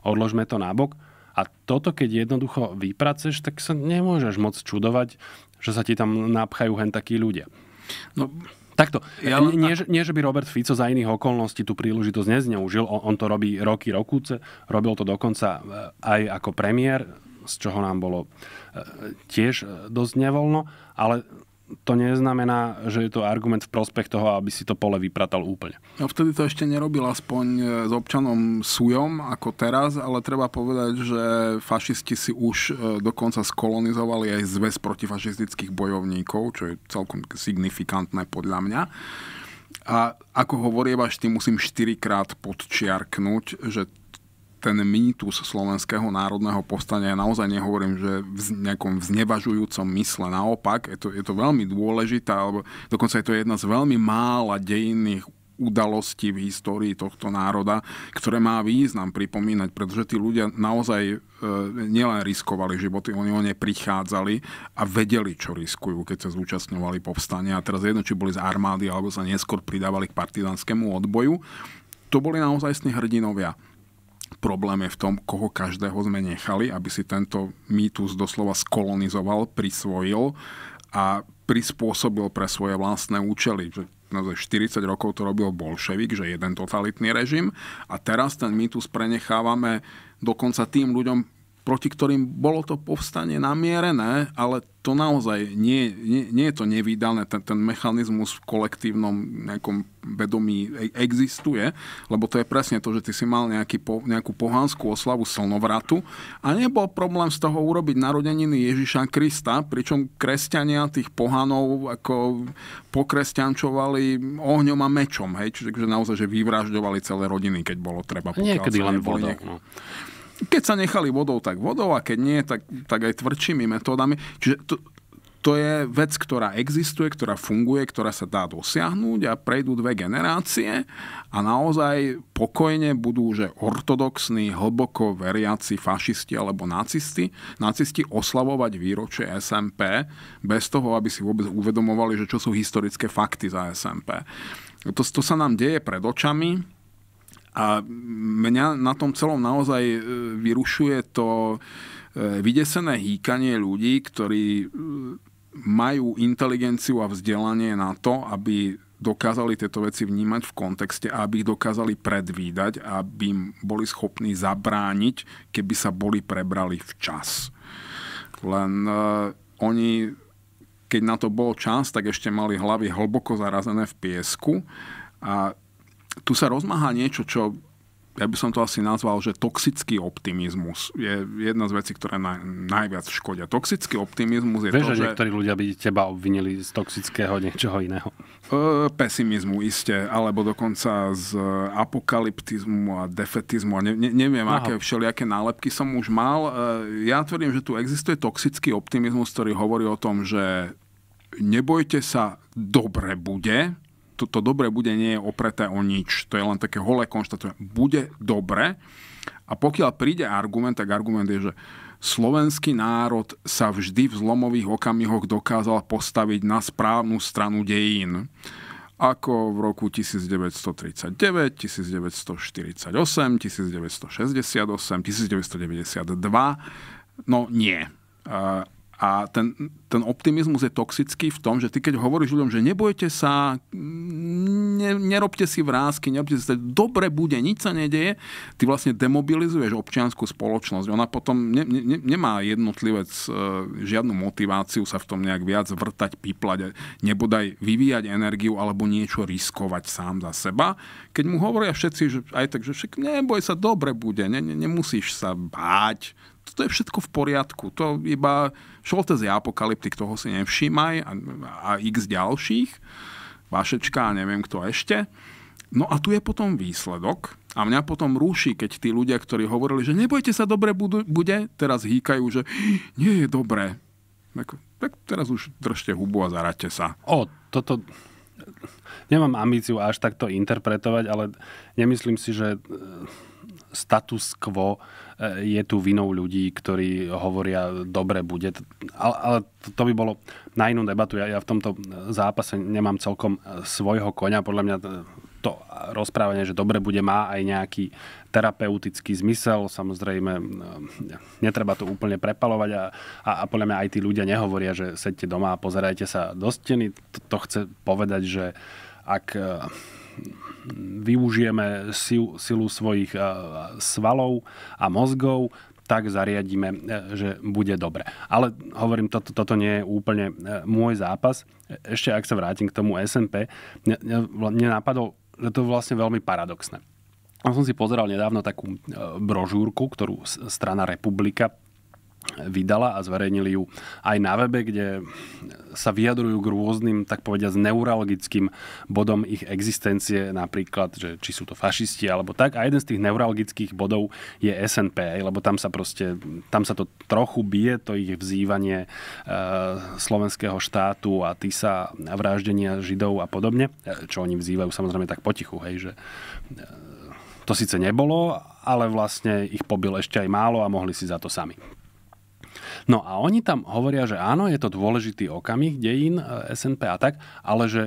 odložme to nabok. A toto, keď jednoducho vypraceš, tak sa nemôžeš moc čudovať, že sa ti tam napchajú hen takí ľudia. No, Takto. Ja nie, nie, že, nie, že by Robert Fico za iných okolností tú príležitosť nezneužil. On, on to robí roky, rokúce. Robil to dokonca e, aj ako premiér, z čoho nám bolo tiež dosť nevoľno. Ale to neznamená, že je to argument v prospech toho, aby si to pole vypratal úplne. No vtedy to ešte nerobil aspoň e, s občanom Sujom ako teraz, ale treba povedať, že fašisti si už e, dokonca skolonizovali aj zväz protifašistických bojovníkov, čo je celkom signifikantné podľa mňa. A ako hovorievaš, ty musím štyrikrát podčiarknúť, že ten mýtus slovenského národného povstania, ja naozaj nehovorím, že v nejakom vznevažujúcom mysle, naopak, je to, je to veľmi dôležitá, alebo dokonca je to jedna z veľmi mála dejinných udalosti v histórii tohto národa, ktoré má význam pripomínať, pretože tí ľudia naozaj e, nielen riskovali životy, oni o ne prichádzali a vedeli, čo riskujú, keď sa zúčastňovali povstania. A teraz jedno, či boli z armády, alebo sa neskôr pridávali k partizanskému odboju. To boli naozaj sní hrdinovia. Problém je v tom, koho každého sme nechali, aby si tento mýtus doslova skolonizoval, prisvojil a prispôsobil pre svoje vlastné účely. 40 rokov to robil bolševik, že jeden totalitný režim a teraz ten mýtus prenechávame dokonca tým ľuďom, proti ktorým bolo to povstanie namierené, ale to naozaj nie, nie, nie je to nevydané, ten, ten mechanizmus v kolektívnom nejakom vedomí e, existuje, lebo to je presne to, že ty si mal nejaký po, nejakú pohanskú oslavu slnovratu a nebol problém z toho urobiť narodeniny Ježiša Krista, pričom kresťania tých pohanov ako pokresťančovali ohňom a mečom, hej, čiže naozaj, že vyvražďovali celé rodiny, keď bolo treba. Niekedy len vodou. Niek- no. Keď sa nechali vodou, tak vodou a keď nie, tak, tak aj tvrdšími metódami. Čiže to, to je vec, ktorá existuje, ktorá funguje, ktorá sa dá dosiahnuť a prejdú dve generácie a naozaj pokojne budú, že ortodoxní, hlboko veriaci fašisti alebo nacisti, nacisti oslavovať výročie SMP bez toho, aby si vôbec uvedomovali, že čo sú historické fakty za SMP. To, to sa nám deje pred očami, a mňa na tom celom naozaj e, vyrušuje to e, vydesené hýkanie ľudí, ktorí e, majú inteligenciu a vzdelanie na to, aby dokázali tieto veci vnímať v kontexte, aby ich dokázali predvídať, aby im boli schopní zabrániť, keby sa boli prebrali včas. Len uh, oni, keď na to bol čas, tak ešte mali hlavy hlboko zarazené v piesku a tu sa rozmáha niečo, čo ja by som to asi nazval, že toxický optimizmus je jedna z vecí, ktoré na, najviac škodia. Toxický optimizmus je Vieš, to, že... niektorí ľudia by teba obvinili z toxického niečoho iného. E, pesimizmu, iste. Alebo dokonca z e, apokalyptizmu a defetizmu. A ne, ne, neviem, Aha. aké všelijaké nálepky som už mal. E, ja tvrdím, že tu existuje toxický optimizmus, ktorý hovorí o tom, že nebojte sa, dobre bude to, to dobre bude nie je opreté o nič. To je len také holé konštatovanie. Bude dobre a pokiaľ príde argument, tak argument je, že slovenský národ sa vždy v zlomových okamihoch dokázal postaviť na správnu stranu dejín ako v roku 1939, 1948, 1968, 1992. No nie. A ten, ten optimizmus je toxický v tom, že ty keď hovoríš ľuďom, že nebojte sa, ne, nerobte si vrázky, nerobte si, dobre bude, nič sa nedeje, ty vlastne demobilizuješ občianskú spoločnosť. Ona potom ne, ne, nemá jednotlivec e, žiadnu motiváciu sa v tom nejak viac vrtať, piplať, nebodaj vyvíjať energiu alebo niečo riskovať sám za seba. Keď mu hovoria všetci, že aj tak, že však neboj sa, dobre bude, ne, ne, nemusíš sa báť, to je všetko v poriadku. To iba Šoltes je apokalyptik, toho si nevšímaj a, a x ďalších. Vašečka a neviem kto ešte. No a tu je potom výsledok a mňa potom rúši, keď tí ľudia, ktorí hovorili, že nebojte sa, dobre budu, bude, teraz hýkajú, že nie je dobré. Tak, tak teraz už držte hubu a zaraďte sa. O, toto... Nemám ambíciu až takto interpretovať, ale nemyslím si, že status quo e, je tu vinou ľudí, ktorí hovoria, dobre bude. Ale, ale to by bolo na inú debatu. Ja, ja v tomto zápase nemám celkom e, svojho konia. Podľa mňa e, to rozprávanie, že dobre bude, má aj nejaký terapeutický zmysel. Samozrejme, netreba to úplne prepalovať a, a, a podľa mňa aj tí ľudia nehovoria, že sedte doma a pozerajte sa do steny. To, to chce povedať, že ak využijeme silu, silu svojich e, svalov a mozgov, tak zariadíme, e, že bude dobre. Ale hovorím, toto, toto nie je úplne e, môj zápas. Ešte ak sa vrátim k tomu SMP, mne napadol, že to je vlastne veľmi paradoxné. Ja som si pozeral nedávno takú brožúrku, ktorú strana Republika vydala a zverejnili ju aj na webe, kde sa vyjadrujú k rôznym, tak povediať, neuralgickým bodom ich existencie, napríklad, že či sú to fašisti alebo tak. A jeden z tých neuralgických bodov je SNP, lebo tam sa proste, tam sa to trochu bije, to ich vzývanie e, slovenského štátu a sa vraždenia židov a podobne, e, čo oni vzývajú samozrejme tak potichu, hej, že e, to síce nebolo, ale vlastne ich pobil ešte aj málo a mohli si za to sami. No a oni tam hovoria, že áno, je to dôležitý okamih dejín e, SNP a tak, ale že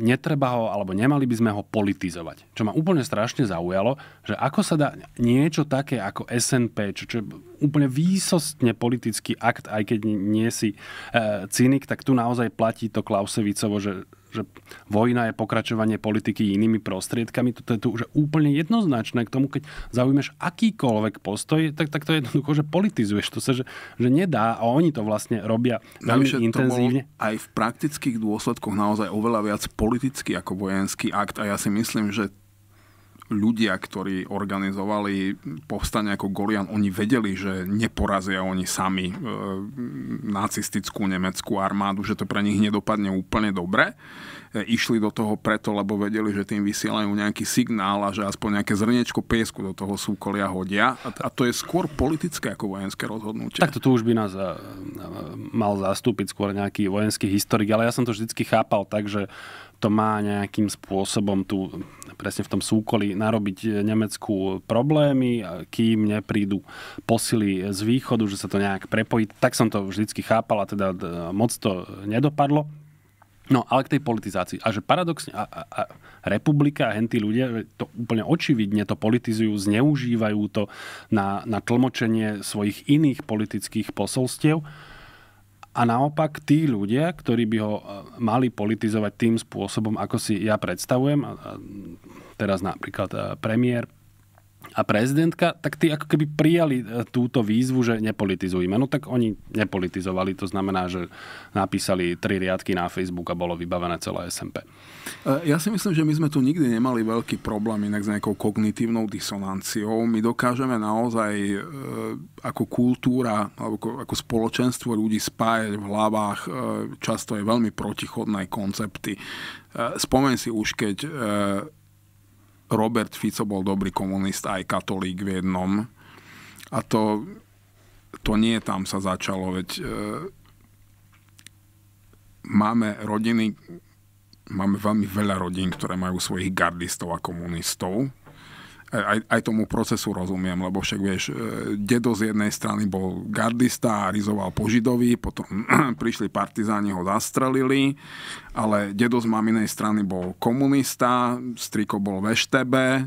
netreba ho, alebo nemali by sme ho politizovať. Čo ma úplne strašne zaujalo, že ako sa dá niečo také ako SNP, čo, čo je úplne výsostne politický akt, aj keď nie si e, cynik, tak tu naozaj platí to Klausevicovo, že že vojna je pokračovanie politiky inými prostriedkami. Toto je tu už úplne jednoznačné k tomu, keď zaujímeš akýkoľvek postoj, tak, tak to je jednoducho, že politizuješ. To sa, že, že nedá a oni to vlastne robia veľmi Navyše, intenzívne. To bol aj v praktických dôsledkoch naozaj oveľa viac politický ako vojenský akt a ja si myslím, že ľudia, ktorí organizovali povstanie ako Golian, oni vedeli, že neporazia oni sami e, nacistickú nemeckú armádu, že to pre nich nedopadne úplne dobre. E, išli do toho preto, lebo vedeli, že tým vysielajú nejaký signál a že aspoň nejaké zrniečko piesku do toho súkolia hodia. A, a to je skôr politické ako vojenské rozhodnutie. Tak to už by nás e, e, mal zastúpiť skôr nejaký vojenský historik, ale ja som to vždycky chápal tak, že to má nejakým spôsobom tu presne v tom súkoli narobiť eh, Nemecku problémy, eh, kým neprídu posily z východu, že sa to nejak prepojí. Tak som to vždycky chápal a teda moc to nedopadlo. No, ale k tej politizácii. A že paradoxne, a, a, a republika a hentí ľudia eh, to úplne očividne to politizujú, zneužívajú to na, na tlmočenie svojich iných politických posolstiev. A naopak tí ľudia, ktorí by ho eh, mali politizovať tým spôsobom, ako si ja predstavujem, teraz napríklad eh, premiér, a prezidentka, tak tí ako keby prijali e, túto výzvu, že nepolitizujme. No tak oni nepolitizovali, to znamená, že napísali tri riadky na Facebook a bolo vybavené celé SMP. E, ja si myslím, že my sme tu nikdy nemali veľký problém inak s nejakou kognitívnou disonanciou. My dokážeme naozaj e, ako kultúra, alebo ako spoločenstvo ľudí spájať v hlavách často aj veľmi protichodné koncepty. Spomeň si už, keď Robert Fico bol dobrý komunista, aj katolík v jednom. A to, to nie tam sa začalo, veď e, máme rodiny, máme veľmi veľa rodín, ktoré majú svojich gardistov a komunistov, aj, aj tomu procesu rozumiem, lebo však vieš, e, dedo z jednej strany bol gardista a rizoval po židovi, potom prišli partizáni, ho zastrelili, ale dedo z maminej strany bol komunista, striko bol veštebe,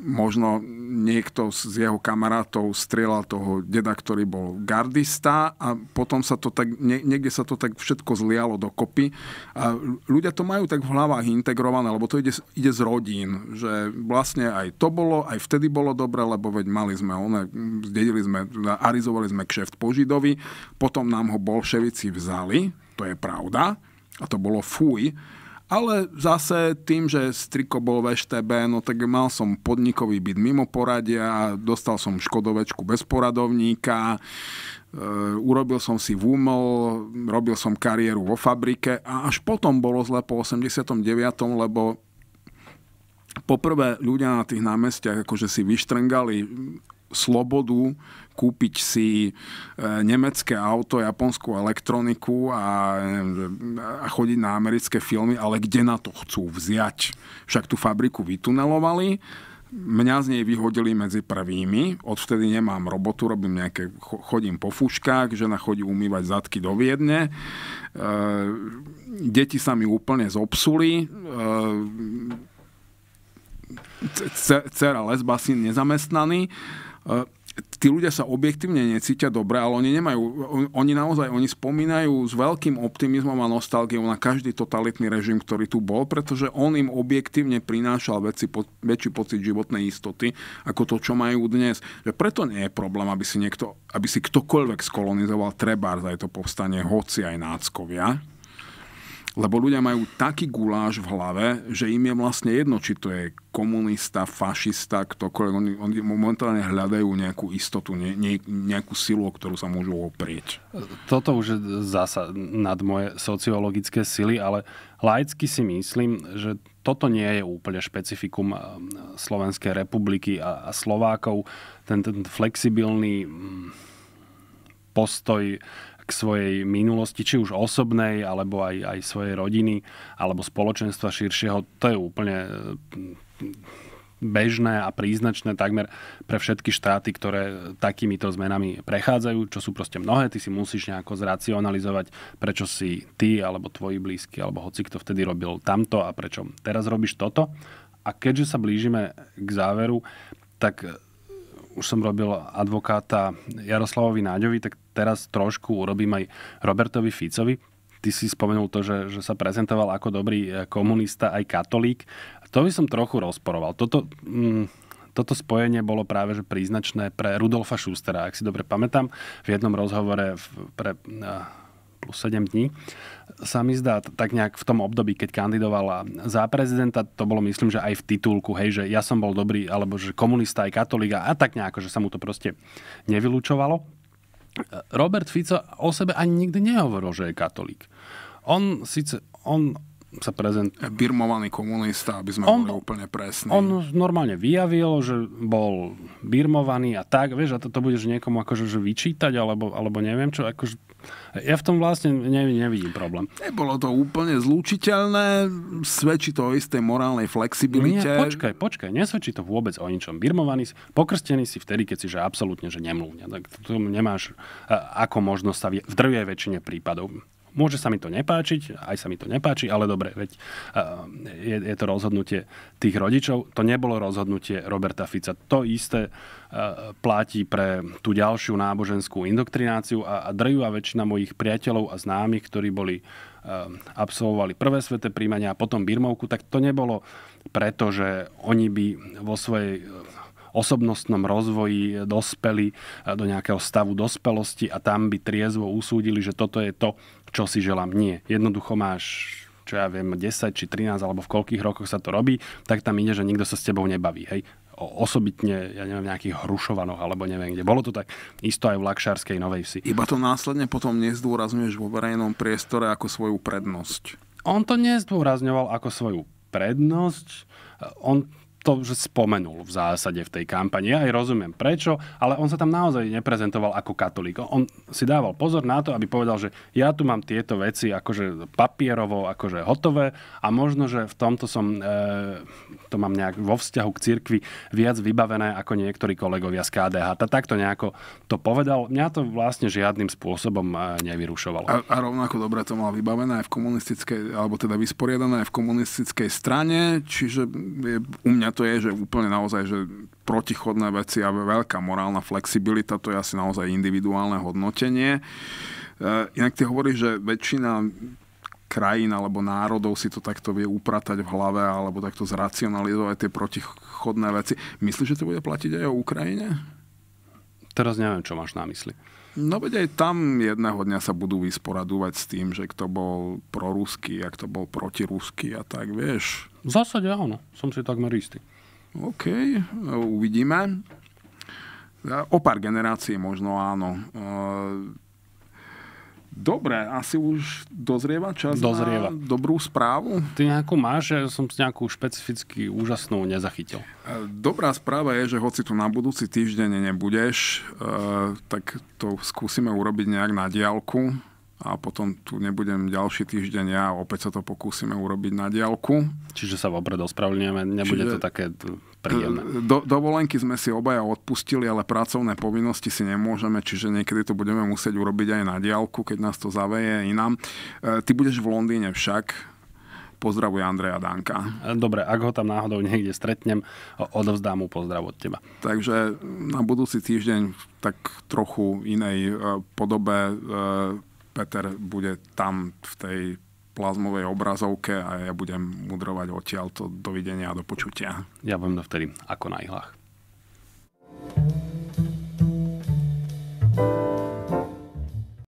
možno niekto z jeho kamarátov strieľal toho deda, ktorý bol gardista a potom sa to tak, niekde sa to tak všetko zlialo kopy. A ľudia to majú tak v hlavách integrované, lebo to ide, ide z rodín, že vlastne aj to bolo, aj vtedy bolo dobre, lebo veď mali sme one, zdedili sme, arizovali sme kšeft po Židovi, potom nám ho bolševici vzali, to je pravda, a to bolo fuj, ale zase tým, že striko bol v EŠTB, no tak mal som podnikový byt mimo poradia, dostal som škodovečku bez poradovníka, e, urobil som si vúmel, robil som kariéru vo fabrike a až potom bolo zle po 89., lebo poprvé ľudia na tých námestiach akože si vyštrngali slobodu kúpiť si e, nemecké auto, japonskú elektroniku a, e, a chodiť na americké filmy, ale kde na to chcú vziať? Však tú fabriku vytunelovali, mňa z nej vyhodili medzi prvými, odvtedy nemám robotu, robím nejaké, chodím po fuškách, žena chodí umývať zadky do Viedne, e, deti sa mi úplne zobsuli, e, dcera lesba, syn nezamestnaný, e, tí ľudia sa objektívne necítia dobre, ale oni nemajú, oni naozaj, oni spomínajú s veľkým optimizmom a nostalgiou na každý totalitný režim, ktorý tu bol, pretože on im objektívne prinášal väčší, väčší pocit životnej istoty, ako to, čo majú dnes. Že preto nie je problém, aby si, niekto, aby si ktokoľvek skolonizoval trebár za to povstanie, hoci aj náckovia, lebo ľudia majú taký guláš v hlave, že im je vlastne jedno, či to je komunista, fašista, ktokoľvek. Oni, oni momentálne hľadajú nejakú istotu, ne, ne, nejakú silu, o ktorú sa môžu oprieť. Toto už je zasa nad moje sociologické sily, ale laicky si myslím, že toto nie je úplne špecifikum eh, Slovenskej republiky a Slovákov. Ten, ten flexibilný mm, postoj k svojej minulosti, či už osobnej, alebo aj, aj svojej rodiny, alebo spoločenstva širšieho, to je úplne mm, bežné a príznačné takmer pre všetky štáty, ktoré takýmito zmenami prechádzajú, čo sú proste mnohé. Ty si musíš nejako zracionalizovať, prečo si ty alebo tvoji blízky alebo hoci kto vtedy robil tamto a prečo teraz robíš toto. A keďže sa blížime k záveru, tak už som robil advokáta Jaroslavovi Náďovi, tak teraz trošku urobím aj Robertovi Ficovi. Ty si spomenul to, že, že sa prezentoval ako dobrý eh, komunista, aj katolík. To by som trochu rozporoval. Toto, mm, toto spojenie bolo práve že príznačné pre Rudolfa Schustera. Ak si dobre pamätám, v jednom rozhovore v, pre eh, plus 7 dní, sa mi zdá tak nejak v tom období, keď kandidovala za prezidenta, to bolo myslím, že aj v titulku, hej, že ja som bol dobrý, alebo že komunista aj katolíka a tak nejako, že sa mu to proste nevylučovalo. Robert Fico o sebe ani nikdy nehovoril, že je katolík. On síce, on, sa prezent... Birmovaný komunista, aby sme on, boli úplne presní. On normálne vyjavil, že bol birmovaný a tak, vieš, a to, to budeš niekomu akože že vyčítať, alebo, alebo neviem čo, akože ja v tom vlastne nevidím problém. Nebolo to úplne zlúčiteľné, svedčí to o istej morálnej flexibilite. Nie, počkaj, počkaj, nesvedčí to vôbec o ničom. Birmovaný si, pokrstený si vtedy, keď si že absolútne, že nemluvňa. Tak to nemáš ako možnosť sa v drvej väčšine prípadov Môže sa mi to nepáčiť, aj sa mi to nepáči, ale dobre, veď eh, je, je to rozhodnutie tých rodičov. To nebolo rozhodnutie Roberta Fica. To isté eh, platí pre tú ďalšiu náboženskú indoktrináciu a, a drvivá väčšina mojich priateľov a známych, ktorí boli eh, absolvovali prvé sveté príjmania a potom Birmovku, tak to nebolo preto, že oni by vo svojej osobnostnom rozvoji e, dospeli e, do nejakého stavu dospelosti a tam by triezvo usúdili, že toto je to, čo si želám. Nie. Jednoducho máš čo ja viem, 10 či 13 alebo v koľkých rokoch sa to robí, tak tam ide, že nikto sa s tebou nebaví. Hej? O, osobitne, ja neviem, nejakých hrušovanoch alebo neviem kde. Bolo to tak isto aj v Lakšárskej Novej Vsi. Iba to následne potom nezdôrazňuješ vo verejnom priestore ako svoju prednosť. On to nezdôrazňoval ako svoju prednosť. E, on to už spomenul v zásade v tej kampani. Ja aj rozumiem prečo, ale on sa tam naozaj neprezentoval ako katolík. On si dával pozor na to, aby povedal, že ja tu mám tieto veci akože papierovo, akože hotové a možno, že v tomto som, e, to mám nejak vo vzťahu k cirkvi viac vybavené ako niektorí kolegovia z KDH. Tá takto nejako to povedal. Mňa to vlastne žiadnym spôsobom e, nevyrušovalo. A, a rovnako dobre to mal vybavené aj v komunistickej, alebo teda vysporiadané aj v komunistickej strane, čiže je u mňa to je, že úplne naozaj, že protichodné veci a veľká morálna flexibilita, to je asi naozaj individuálne hodnotenie. E, inak ty hovoríš, že väčšina krajín alebo národov si to takto vie upratať v hlave alebo takto zracionalizovať tie protichodné veci. Myslíš, že to bude platiť aj o Ukrajine? Teraz neviem, čo máš na mysli. No veď aj tam jedného dňa sa budú vysporadúvať s tým, že kto bol proruský a kto bol protiruský a tak, vieš. V zásade áno, no. som si takmer istý. OK, no, uvidíme. E, o pár generácií možno áno. E Dobre, asi už dozrieva čas dozrieva. na dobrú správu. Ty nejakú máš, že som si nejakú špecificky úžasnú nezachytil. E, dobrá správa je, že hoci tu na budúci týždeň nebudeš, e, tak to skúsime urobiť nejak na diálku a potom tu nebudem ďalší týždeň ja a opäť sa to pokúsime urobiť na diálku. Čiže sa vopred ospravedlňujeme, nebude Čiže... to také príjemné. E, do, dovolenky sme si obaja odpustili, ale pracovné povinnosti si nemôžeme, čiže niekedy to budeme musieť urobiť aj na diálku, keď nás to zaveje inám. E, ty budeš v Londýne však, pozdravuje Andreja Danka. E, dobre, ak ho tam náhodou niekde stretnem, odovzdám mu pozdrav od teba. Takže na budúci týždeň v tak trochu inej podobe Peter bude tam v tej plazmovej obrazovke a ja budem mudrovať odtiaľto. Dovidenia a do počutia. Ja budem dovtedy ako na ihlách. thank you